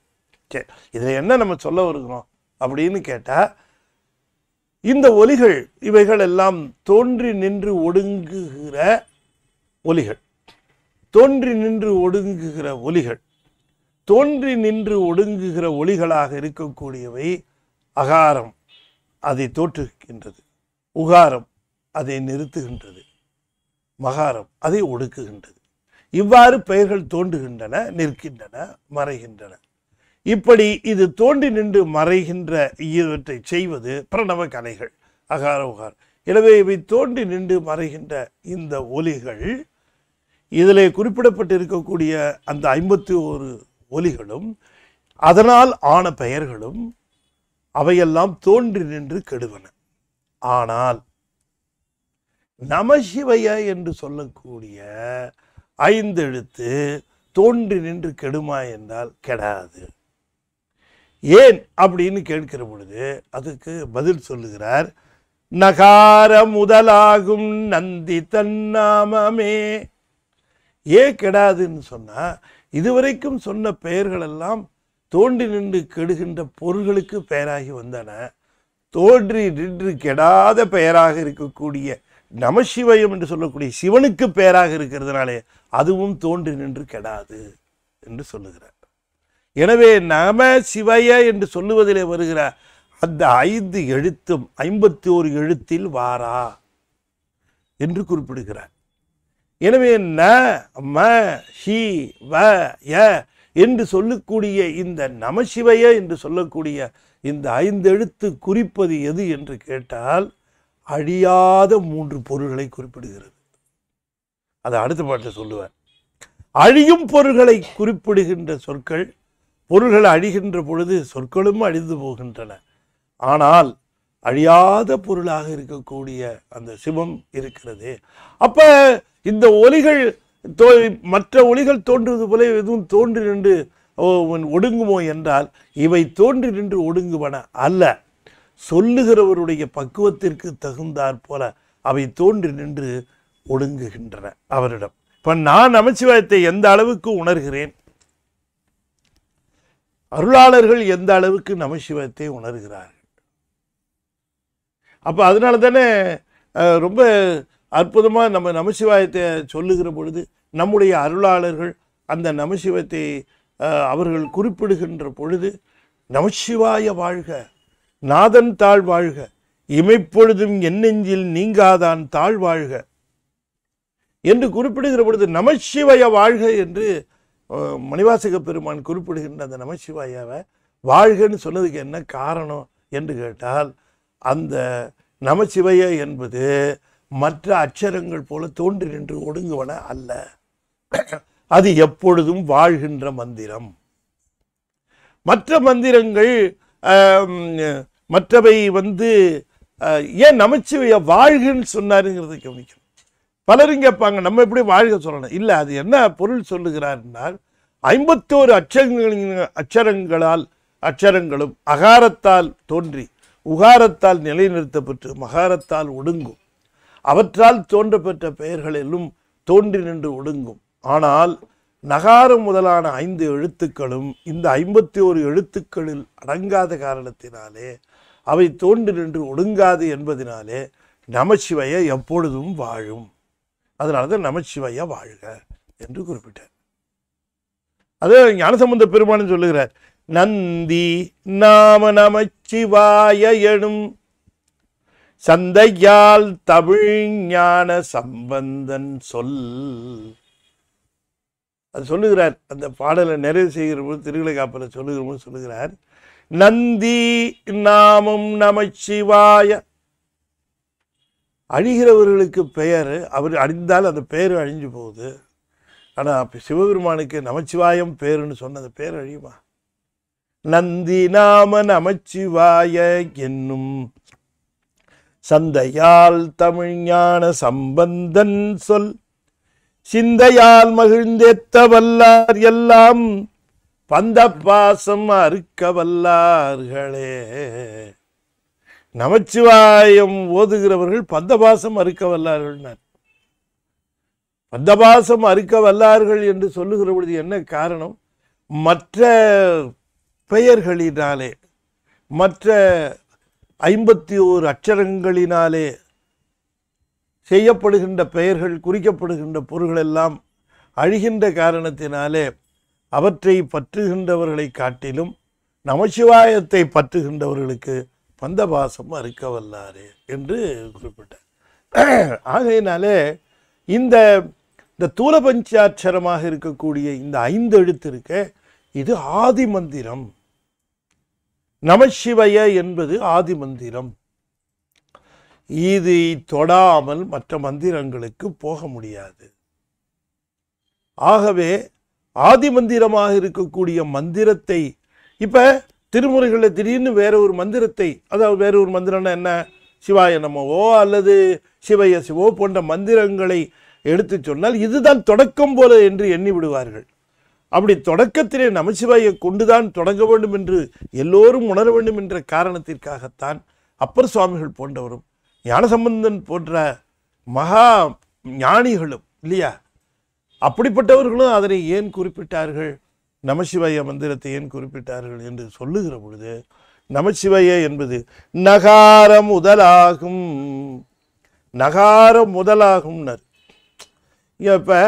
இதில் என்ன நம்ம சொல்ல வருகிறோம் அப்படின்னு கேட்டால் இந்த ஒலிகள் இவைகள் எல்லாம் தோன்றி நின்று ஒடுங்குகிற ஒலிகள் தோன்றி நின்று ஒடுங்குகிற ஒலிகள் தோன்றி நின்று ஒடுங்குகிற ஒலிகளாக இருக்கக்கூடியவை அகாரம் அதை தோற்றுகின்றது உகாரம் அதை நிறுத்துகின்றது மகாரம் அதை ஒடுக்குகின்றது இவ்வாறு பெயர்கள் தோன்றுகின்றன நிற்கின்றன மறைகின்றன இப்படி இது தோண்டி நின்று மறைகின்ற இவற்றை செய்வது பிரணவ கலைகள் அகார உகார் எனவே இவை தோண்டி நின்று மறைகின்ற இந்த ஒலிகள் இதில் குறிப்பிடப்பட்டிருக்கக்கூடிய அந்த ஐம்பத்தி ஓரு ஒலிகளும் அதனால் ஆன பெயர்களும் அவையெல்லாம் தோன்றி நின்று கெடுவன ஆனால் நமசிவைய என்று சொல்லக்கூடிய ஐந்தெழுத்து தோன்றி நின்று கெடுமா என்றால் கெடாது ஏன் அப்படின்னு கேட்கிற பொழுது அதுக்கு பதில் சொல்லுகிறார் நகார முதலாகும் நந்தி தன்னாமமே ஏன் கெடாதுன்னு சொன்னால் இதுவரைக்கும் சொன்ன பெயர்களெல்லாம் தோண்டி நின்று கெடுகின்ற பொருள்களுக்கு பெயராகி வந்தன தோன்றி நின்று கெடாத பெயராக இருக்கக்கூடிய நமசிவயம் என்று சொல்லக்கூடிய சிவனுக்கு பெயராக இருக்கிறதுனாலே அதுவும் தோன்றி நின்று கெடாது என்று சொல்லுகிறார் எனவே நம சிவைய என்று சொல்லுவதிலே வருகிற அந்த ஐந்து எழுத்தும் ஐம்பத்தி ஓரு எழுத்தில் வாரா என்று குறிப்பிடுகிறார் எனவே ந ம ஹி வ ய என்று சொல்லக்கூடிய இந்த நமசிவைய என்று சொல்லக்கூடிய இந்த ஐந்தெழுத்து குறிப்பது எது என்று கேட்டால் அழியாத மூன்று பொருள்களை குறிப்பிடுகிறது அதை அடுத்த பாட்டில் சொல்லுவேன் அழியும் பொருள்களை குறிப்பிடுகின்ற சொற்கள் பொருள்கள் அழிகின்ற பொழுது சொற்களும் அழிந்து போகின்றன ஆனால் அழியாத பொருளாக இருக்கக்கூடிய அந்த சிவம் இருக்கிறது அப்போ இந்த ஒலிகள் தோ மற்ற ஒளிகள் தோன்றுவது போல எதுவும் தோன்றி நின்று ஒடுங்குமோ என்றால் இவை தோன்றி நின்று ஒடுங்குவன அல்ல சொல்லுகிறவருடைய பக்குவத்திற்கு தகுந்தாற் போல அவை தோன்றி நின்று ஒடுங்குகின்றன அவரிடம் இப்போ நான் நமச்சிவாயத்தை எந்த அளவுக்கு உணர்கிறேன் அருளாளர்கள் எந்த அளவுக்கு நமசிவத்தை உணர்கிறார்கள் அப்போ அதனால தானே ரொம்ப அற்புதமாக நம்ம நமசிவாயத்தை சொல்லுகிற பொழுது நம்முடைய அருளாளர்கள் அந்த நமசிவத்தை அவர்கள் குறிப்பிடுகின்ற பொழுது நமசிவாய வாழ்க நாதன் தாழ் வாழ்க இமைப்பொழுதும் எண்ணெஞ்சில் நீங்காதான் தாழ் வாழ்க என்று குறிப்பிடுகிற பொழுது நமசிவய வாழ்க என்று மணிவாசக பெருமான் குறிப்பிடுகின்ற அந்த நமச்சிவாயாவை வாழ்கன்னு சொன்னதுக்கு என்ன காரணம் என்று கேட்டால் அந்த நமச்சிவைய என்பது மற்ற அச்சரங்கள் போல தோன்றி நின்று ஒடுங்குவன அல்ல அது எப்பொழுதும் வாழ்கின்ற மந்திரம் மற்ற மந்திரங்கள் மற்றவை வந்து ஏன் நமச்சிவைய வாழ்கன்னு சொன்னாருங்கிறத கவனிக்கும் பலரும் கேட்பாங்க நம்ம எப்படி வாழ்க சொல்லணும் இல்லை அது என்ன பொருள் சொல்லுகிறார்னா ஐம்பத்தோரு அச்சரங்களின் அச்சரங்களால் அச்சரங்களும் அகாரத்தால் தோன்றி உகாரத்தால் நிலைநிறுத்தப்பட்டு மகாரத்தால் ஒடுங்கும் அவற்றால் தோன்ற பெற்ற பெயர்களிலும் தோன்றி நின்று ஒடுங்கும் ஆனால் நகாரம் முதலான ஐந்து எழுத்துக்களும் இந்த ஐம்பத்தி ஓரு எழுத்துக்களில் அடங்காத காரணத்தினாலே அவை தோன்றி நின்று ஒடுங்காது என்பதினாலே நமச்சிவைய எப்பொழுதும் வாழும் அதனால தான் நமச்சிவையா வாழ்க என்று குறிப்பிட்டார் அது ஞானசம்பந்த பெருமானு சொல்லுகிறார் நந்தி நாம நமச்சிவாய எனும் சந்தையால் தமிழ் ஞான சம்பந்தன் சொல் அது சொல்லுகிறார் அந்த பாடலை நிறைவு செய்கிற போது திருவிழை காப்பில் சொல்லுகிற போது சொல்லுகிறார் நந்தி நாமம் நமச்சிவாய அழிகிறவர்களுக்கு பெயர் அவர் அழிந்தால் அந்த பேர் அழிஞ்சு போகுது ஆனால் அப்போ சிவபெருமானுக்கு நமச்சிவாயம் பேருன்னு சொன்ன அந்த பேர் அழியுமா நந்தி நாம நமச்சிவாய என்னும் சந்தையால் தமிழ்ஞான சம்பந்தன் சொல் சிந்தையால் மகிழ்ந்தேத்த வல்லார் எல்லாம் பந்த பாசம் அறுக்க வல்லார்களே நமச்சிவாயம் ஓதுகிறவர்கள் பந்தபாசம் அறுக்க வல்லார்கள் பந்தபாசம் அறுக்க வல்லார்கள் என்று சொல்லுகிற பொழுது என்ன காரணம் மற்ற பெயர்களினாலே மற்ற ஐம்பத்தி ஓரு அச்சரங்களினாலே செய்யப்படுகின்ற பெயர்கள் குறிக்கப்படுகின்ற எல்லாம் அழிகின்ற காரணத்தினாலே அவற்றை பற்றுகின்றவர்களை காட்டிலும் நமச்சிவாயத்தை பற்றுகின்றவர்களுக்கு மந்தபாசம் அறுக்க வல்லாரு என்று குறிப்பிட்டார் ஆகையினாலே இந்த இந்த தூல பஞ்சாட்சரமாக இருக்கக்கூடிய இந்த ஐந்து எழுத்து இருக்க இது ஆதி மந்திரம் நமசிவய என்பது ஆதி மந்திரம் இது தொடாமல் மற்ற மந்திரங்களுக்கு போக முடியாது ஆகவே ஆதி மந்திரமாக இருக்கக்கூடிய மந்திரத்தை இப்போ திருமுறைகளில் திடீர்னு வேற ஒரு மந்திரத்தை அதாவது வேற ஒரு மந்திரம்னா என்ன சிவாய நமவோ அல்லது சிவய சிவோ போன்ற மந்திரங்களை எடுத்து சொன்னால் இதுதான் தொடக்கம் போல என்று எண்ணி விடுவார்கள் அப்படி தொடக்கத்திலே நமச்சிவாயை கொண்டுதான் தொடங்க வேண்டும் என்று எல்லோரும் உணர வேண்டும் என்ற காரணத்திற்காகத்தான் அப்பர் சுவாமிகள் போன்றவரும் ஞானசம்பந்தன் போன்ற மகா ஞானிகளும் இல்லையா அப்படிப்பட்டவர்களும் அதனை ஏன் குறிப்பிட்டார்கள் நமசிவாய மந்திரத்தை ஏன் குறிப்பிட்டார்கள் என்று சொல்லுகிற பொழுது நமச்சிவய என்பது நகாரம் முதலாகும் நகாரம் முதலாகும்னர் இப்போ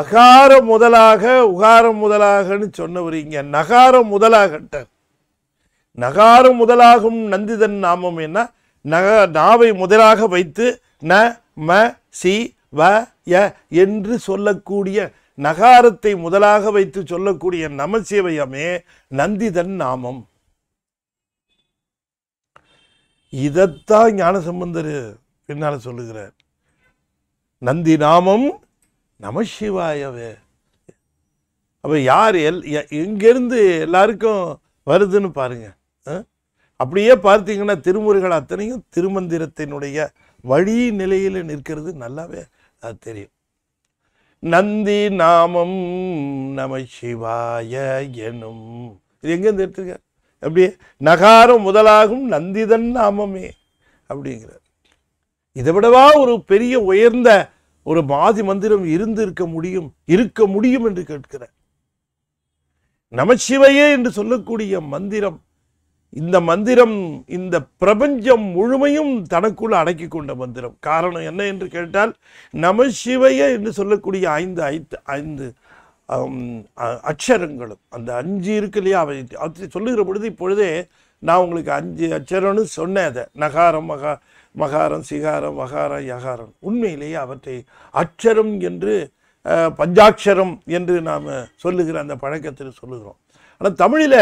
அகாரம் முதலாக உகாரம் முதலாகன்னு சொன்னவர் இங்கே நகாரம் முதலாகட்டார் நகாரம் முதலாகும் நந்திதன் நாமம் என்ன நக நாவை முதலாக வைத்து ந ம சி வ ய என்று சொல்லக்கூடிய நகாரத்தை முதலாக வைத்து சொல்லக்கூடிய நமசிவயமே நந்திதன் நாமம் இதைத்தான் ஞானசம்பந்தர் பின்னால் சொல்லுகிறார் நந்தி நாமம் நமசிவாயவே அப்போ யார் எல் எங்கேருந்து எல்லாருக்கும் வருதுன்னு பாருங்க அப்படியே பார்த்தீங்கன்னா திருமுறைகள் அத்தனையும் திருமந்திரத்தினுடைய வழி நிலையில் நிற்கிறது நல்லாவே அது தெரியும் நந்தி நாமம் நம சிவாய எனும் இது எங்கேருந்து எடுத்துருக்கார் அப்படியே நகாரம் முதலாகும் நந்திதன் நாமமே அப்படிங்கிறார் இதை விடவா ஒரு பெரிய உயர்ந்த ஒரு மாதி மந்திரம் இருந்து இருக்க முடியும் இருக்க முடியும் என்று கேட்கிறார் நமச்சிவையே என்று சொல்லக்கூடிய மந்திரம் இந்த மந்திரம் இந்த பிரபஞ்சம் முழுமையும் தனக்குள் அடக்கி கொண்ட மந்திரம் காரணம் என்ன என்று கேட்டால் நம சிவைய என்று சொல்லக்கூடிய ஐந்து ஐந்து ஐந்து அக்ஷரங்களும் அந்த அஞ்சு இருக்கு இல்லையா அவை அவற்றை சொல்லுகிற பொழுது இப்பொழுதே நான் உங்களுக்கு அஞ்சு அச்சரம்னு சொன்னேன் அதை நகாரம் மகா மகாரம் சிகாரம் மகாரம் யகாரம் உண்மையிலேயே அவற்றை அச்சரம் என்று பஞ்சாட்சரம் என்று நாம் சொல்லுகிற அந்த பழக்கத்தில் சொல்லுகிறோம் ஆனால் தமிழில்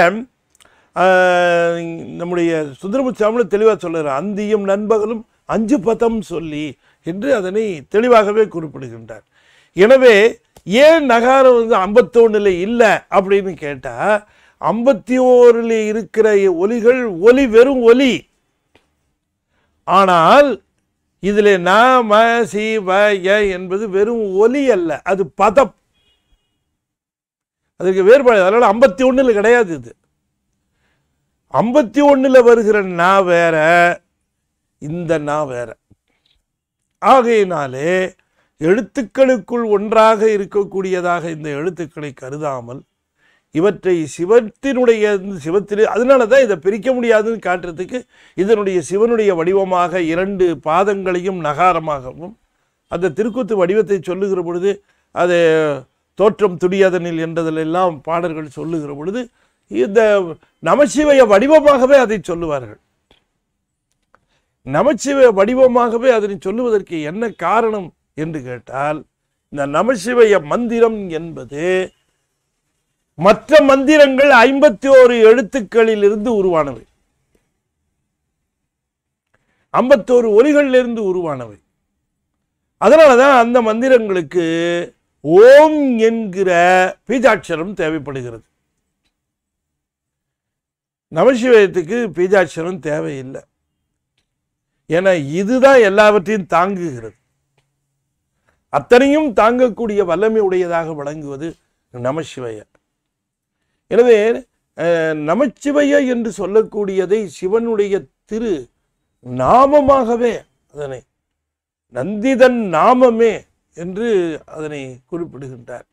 நம்முடைய சுந்தரமுச்சாமியில் தெளிவாக சொல்கிறார் அந்தியும் நண்பகலும் அஞ்சு பதம் சொல்லி என்று அதனை தெளிவாகவே குறிப்பிடுகின்றார் எனவே ஏன் நகாரம் வந்து ஐம்பத்தொன்னில் இல்லை அப்படின்னு கேட்டால் ஐம்பத்தி ஓரில் இருக்கிற ஒலிகள் ஒலி வெறும் ஒலி ஆனால் இதில் ந ம சி வ ய என்பது வெறும் ஒலி அல்ல அது பதம் அதுக்கு வேறுபாடு அதனால் ஐம்பத்தி ஒன்றில் கிடையாது இது ஐம்பத்தி ஒன்றில் வருகிற நான் வேற இந்த நான் வேற ஆகையினாலே எழுத்துக்களுக்குள் ஒன்றாக இருக்கக்கூடியதாக இந்த எழுத்துக்களை கருதாமல் இவற்றை சிவத்தினுடைய சிவத்தில் அதனால தான் இதை பிரிக்க முடியாதுன்னு காட்டுறதுக்கு இதனுடைய சிவனுடைய வடிவமாக இரண்டு பாதங்களையும் நகாரமாகவும் அந்த திருக்கூத்து வடிவத்தை சொல்லுகிற பொழுது அது தோற்றம் துடியாதனில் என்றதிலெல்லாம் பாடல்கள் சொல்லுகிற பொழுது இந்த நமச்சிவைய வடிவமாகவே அதை சொல்லுவார்கள் நமச்சிவ வடிவமாகவே அதனை சொல்லுவதற்கு என்ன காரணம் என்று கேட்டால் இந்த நமசிவய மந்திரம் என்பது மற்ற மந்திரங்கள் ஐம்பத்தி ஓரு எழுத்துக்களில் இருந்து உருவானவை ஐம்பத்தோரு இருந்து உருவானவை அதனாலதான் அந்த மந்திரங்களுக்கு ஓம் என்கிற பீஜாட்சரம் தேவைப்படுகிறது நமசிவயத்துக்கு பீஜாட்சரம் தேவையில்லை ஏன்னா இதுதான் எல்லாவற்றையும் தாங்குகிறது அத்தனையும் தாங்கக்கூடிய வல்லமை உடையதாக வழங்குவது நமசிவய எனவே நமச்சிவய என்று சொல்லக்கூடியதை சிவனுடைய திரு நாமமாகவே அதனை நந்திதன் நாமமே என்று அதனை குறிப்பிடுகின்றார்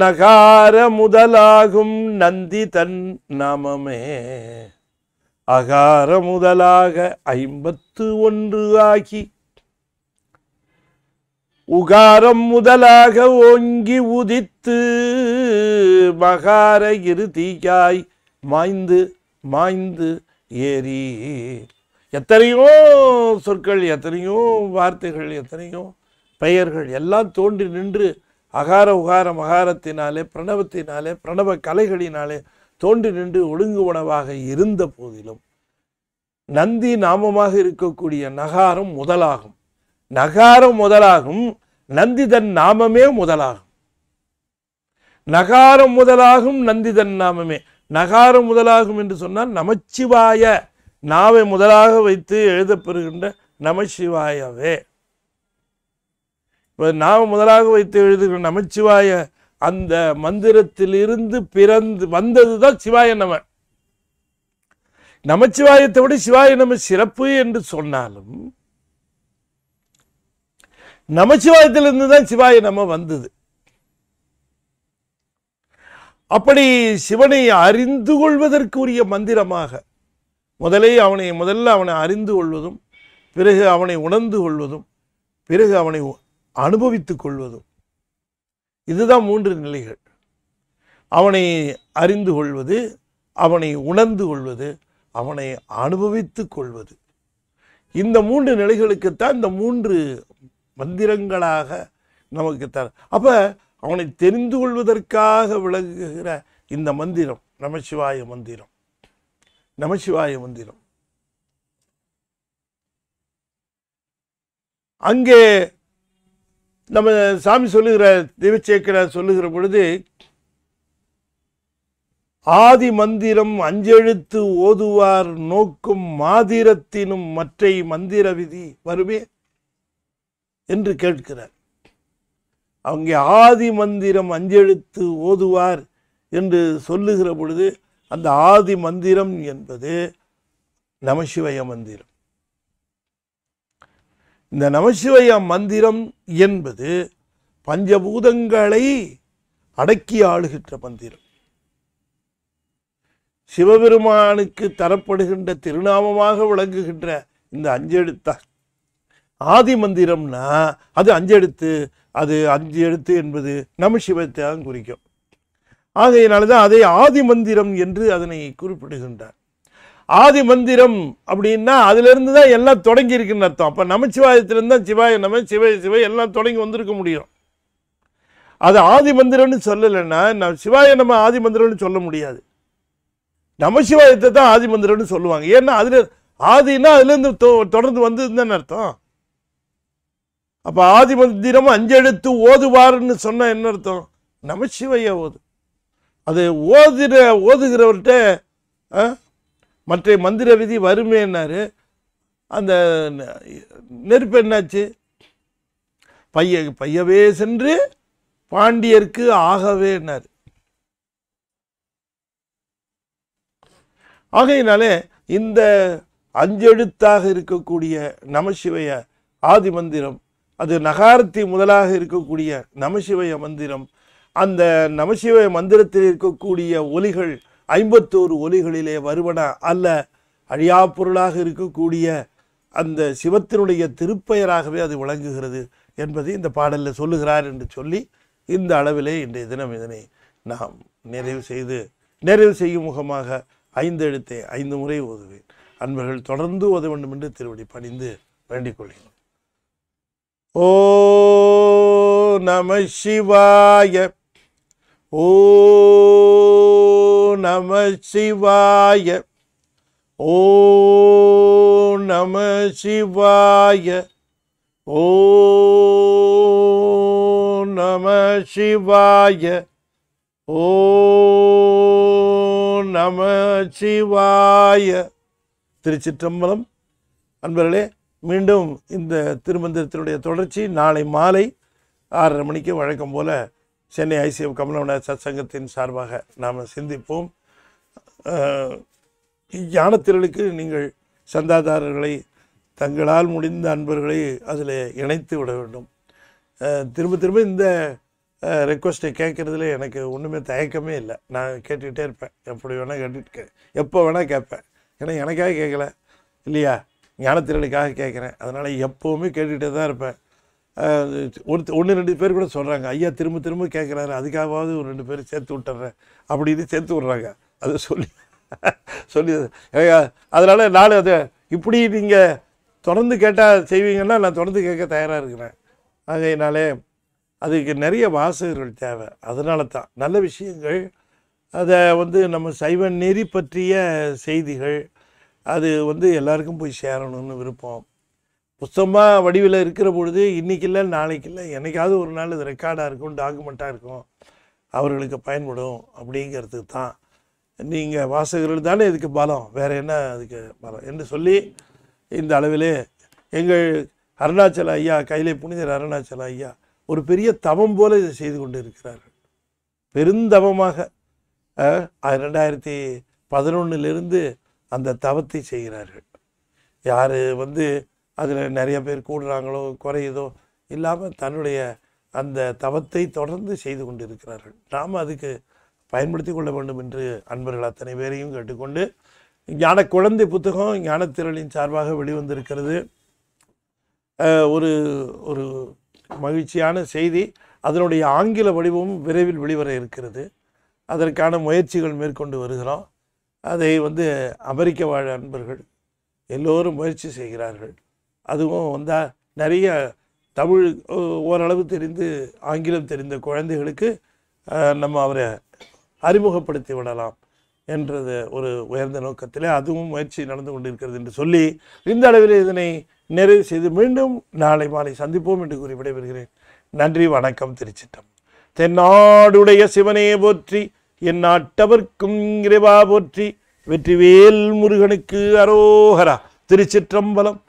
நகார முதலாகும் நந்தி தன் நாமமே அகார முதலாக ஐம்பத்து ஒன்று ஆகி உகாரம் முதலாக ஓங்கி உதித்து மகார இறுதியாய் மாய்ந்து மாய்ந்து ஏறி எத்தனையோ சொற்கள் எத்தனையோ வார்த்தைகள் எத்தனையோ பெயர்கள் எல்லாம் தோன்றி நின்று அகார உகார மகாரத்தினாலே பிரணவத்தினாலே பிரணவ கலைகளினாலே தோன்றி நின்று ஒழுங்கு உணவாக இருந்த போதிலும் நந்தி நாமமாக இருக்கக்கூடிய நகாரம் முதலாகும் நகாரம் முதலாகும் நந்தி தன் நாமமே முதலாகும் நகாரம் முதலாகும் நந்தி தன் நாமமே நகாரம் முதலாகும் என்று சொன்னால் நமச்சிவாய நாவை முதலாக வைத்து எழுதப்பெறுகின்ற நமசிவாயவே நாம் முதலாக வைத்து எழுதுகிற நமச்சிவாய அந்த மந்திரத்திலிருந்து பிறந்து வந்தது தான் சிவாய நம நமச்சிவாயத்தை விட சிவாய நம சிறப்பு என்று சொன்னாலும் நமச்சிவாயத்திலிருந்து தான் சிவாய நம வந்தது அப்படி சிவனை அறிந்து கொள்வதற்குரிய மந்திரமாக முதலே அவனை முதல்ல அவனை அறிந்து கொள்வதும் பிறகு அவனை உணர்ந்து கொள்வதும் பிறகு அவனை அனுபவித்துக் கொள்வதும் இதுதான் மூன்று நிலைகள் அவனை அறிந்து கொள்வது அவனை உணர்ந்து கொள்வது அவனை அனுபவித்து கொள்வது இந்த மூன்று நிலைகளுக்குத்தான் இந்த மூன்று மந்திரங்களாக நமக்கு தர அப்போ அவனை தெரிந்து கொள்வதற்காக விளங்குகிற இந்த மந்திரம் நமசிவாய மந்திரம் நமசிவாய மந்திரம் அங்கே நம்ம சாமி சொல்லுகிற திவச்சேக்கரை சொல்லுகிற பொழுது ஆதி மந்திரம் அஞ்செழுத்து ஓதுவார் நோக்கும் மாதிரத்தினும் மற்றை மந்திர விதி வருமே என்று கேட்கிறார் அவங்க ஆதி மந்திரம் அஞ்செழுத்து ஓதுவார் என்று சொல்லுகிற பொழுது அந்த ஆதி மந்திரம் என்பது நமசிவய மந்திரம் இந்த நமசிவய மந்திரம் என்பது பஞ்சபூதங்களை அடக்கி ஆளுகின்ற மந்திரம் சிவபெருமானுக்கு தரப்படுகின்ற திருநாமமாக விளங்குகின்ற இந்த அஞ்செழுத்தா ஆதி மந்திரம்னா அது அஞ்செழுத்து அது அஞ்சு எழுத்து என்பது நம சிவத்தை தான் குறிக்கும் ஆகையினால்தான் தான் அதை ஆதி மந்திரம் என்று அதனை குறிப்பிடுகின்றார் ஆதி மந்திரம் அப்படின்னா அதுலேருந்து தான் எல்லாம் தொடங்கி இருக்குன்னு அர்த்தம் அப்போ நமச்சிவாயத்திலிருந்து தான் சிவாய நம சிவ சிவ எல்லாம் தொடங்கி வந்திருக்க முடியும் அது ஆதி மந்திரம்னு சொல்லலைன்னா நம்ம சிவாய நம்ம ஆதி மந்திரம்னு சொல்ல முடியாது நமசிவாயத்தை தான் ஆதி மந்திரம்னு சொல்லுவாங்க ஏன்னா அதில் ஆதினா அதுலேருந்து தொடர்ந்து வந்ததுன்னு அர்த்தம் அப்போ ஆதி மந்திரம் அஞ்செழுத்து ஓதுவார்னு சொன்னால் என்ன அர்த்தம் நமசிவைய ஓது அது ஓதுகிற ஓதுகிறவர்கிட்ட மற்ற மந்திர விதி வறுமைன்னாரு அந்த நெருப்பு என்னாச்சு பைய பையவே சென்று பாண்டியருக்கு என்னார் ஆகையினாலே இந்த அஞ்செழுத்தாக இருக்கக்கூடிய நமசிவய ஆதி மந்திரம் அது நகாரத்தி முதலாக இருக்கக்கூடிய நமசிவய மந்திரம் அந்த நமசிவய மந்திரத்தில் இருக்கக்கூடிய ஒலிகள் ஐம்பத்தோரு ஒலிகளிலே வருவன அல்ல அழியா பொருளாக இருக்கக்கூடிய அந்த சிவத்தினுடைய திருப்பெயராகவே அது விளங்குகிறது என்பதை இந்த பாடலில் சொல்லுகிறார் என்று சொல்லி இந்த அளவிலே இன்றைய தினம் இதனை நாம் நிறைவு செய்து நிறைவு செய்யும் முகமாக ஐந்து எழுத்தை ஐந்து முறை ஓதுவேன் அன்பர்கள் தொடர்ந்து ஓத வேண்டும் என்று திருவடி பணிந்து வேண்டிக் கொள்கிறேன் ஓ நம சிவாய ஓ நம சிவாய ஓ நம சிவாய ஓ நம சிவாய ஓ நம சிவாய திருச்சிற்றம்பலம் அன்பர்களே மீண்டும் இந்த திருமந்திரத்தினுடைய தொடர்ச்சி நாளை மாலை ஆறரை மணிக்கு வழக்கம் போல சென்னை ஐசிஎம் கமலவன சங்கத்தின் சார்பாக நாம் சிந்திப்போம் ஞானத்திரளுக்கு நீங்கள் சந்தாதாரர்களை தங்களால் முடிந்த அன்பர்களை அதில் இணைத்து விட வேண்டும் திரும்ப திரும்ப இந்த ரெக்வஸ்ட்டை கேட்குறதுல எனக்கு ஒன்றுமே தயக்கமே இல்லை நான் கேட்டுக்கிட்டே இருப்பேன் எப்படி வேணால் கேட்டுட்டு எப்போ வேணால் கேட்பேன் ஏன்னா எனக்காக கேட்கல இல்லையா ஞானத்திரளுக்காக கேட்குறேன் அதனால் எப்போவுமே கேட்டுக்கிட்டே தான் இருப்பேன் ஒரு ஒன்று ரெண்டு பேர் கூட சொல்கிறாங்க ஐயா திரும்ப திரும்ப கேட்குறாரு அதுக்காகவாது ஒரு ரெண்டு பேரும் சேர்த்து விட்டுறேன் அப்படின்னு சேர்த்து விட்றாங்க அதை சொல்லி சொல்லி அதனால் நான் அதை இப்படி நீங்கள் தொடர்ந்து கேட்டால் செய்வீங்கன்னா நான் தொடர்ந்து கேட்க தயாராக இருக்கிறேன் ஆகையினாலே அதுக்கு நிறைய வாசகர்கள் தேவை அதனால தான் நல்ல விஷயங்கள் அதை வந்து நம்ம சைவ நெறி பற்றிய செய்திகள் அது வந்து எல்லாருக்கும் போய் சேரணும்னு விருப்பம் புத்தமாக வடிவில் இருக்கிற பொழுது இன்றைக்கி இல்லை நாளைக்கு இல்லை என்றைக்காவது ஒரு நாள் இது ரெக்கார்டாக இருக்கும் டாக்குமெண்ட்டாக இருக்கும் அவர்களுக்கு பயன்படும் அப்படிங்கிறது தான் நீங்கள் வாசகர்கள் தானே இதுக்கு பலம் வேறு என்ன அதுக்கு பலம் என்று சொல்லி இந்த அளவிலே எங்கள் அருணாச்சல ஐயா கையிலே புனிதர் அருணாச்சல ஐயா ஒரு பெரிய தவம் போல் இதை செய்து கொண்டு இருக்கிறார்கள் பெருந்தவமாக ரெண்டாயிரத்தி பதினொன்னுலேருந்து அந்த தவத்தை செய்கிறார்கள் யார் வந்து அதில் நிறைய பேர் கூடுறாங்களோ குறையுதோ இல்லாமல் தன்னுடைய அந்த தவத்தை தொடர்ந்து செய்து கொண்டிருக்கிறார்கள் நாம் அதுக்கு பயன்படுத்தி கொள்ள வேண்டும் என்று அன்பர்கள் அத்தனை பேரையும் கேட்டுக்கொண்டு ஞான குழந்தை புத்தகம் ஞானத்திரளின் சார்பாக வெளிவந்திருக்கிறது ஒரு ஒரு மகிழ்ச்சியான செய்தி அதனுடைய ஆங்கில வடிவமும் விரைவில் வெளிவர இருக்கிறது அதற்கான முயற்சிகள் மேற்கொண்டு வருகிறோம் அதை வந்து அமெரிக்க வாழ் அன்பர்கள் எல்லோரும் முயற்சி செய்கிறார்கள் அதுவும் வந்தால் நிறைய தமிழ் ஓரளவு தெரிந்து ஆங்கிலம் தெரிந்த குழந்தைகளுக்கு நம்ம அவரை அறிமுகப்படுத்தி விடலாம் என்றது ஒரு உயர்ந்த நோக்கத்தில் அதுவும் முயற்சி நடந்து கொண்டிருக்கிறது என்று சொல்லி இந்த அளவில் இதனை நிறைவு செய்து மீண்டும் நாளை மாலை சந்திப்போம் என்று கூறி விடைபெறுகிறேன் நன்றி வணக்கம் திருச்சிட்டம் தென்னாடுடைய சிவனே போற்றி என் நாட்டவர்க்கும் இறைவா போற்றி வெற்றிவேல் முருகனுக்கு அரோகரா திருச்சிற்றம்பலம்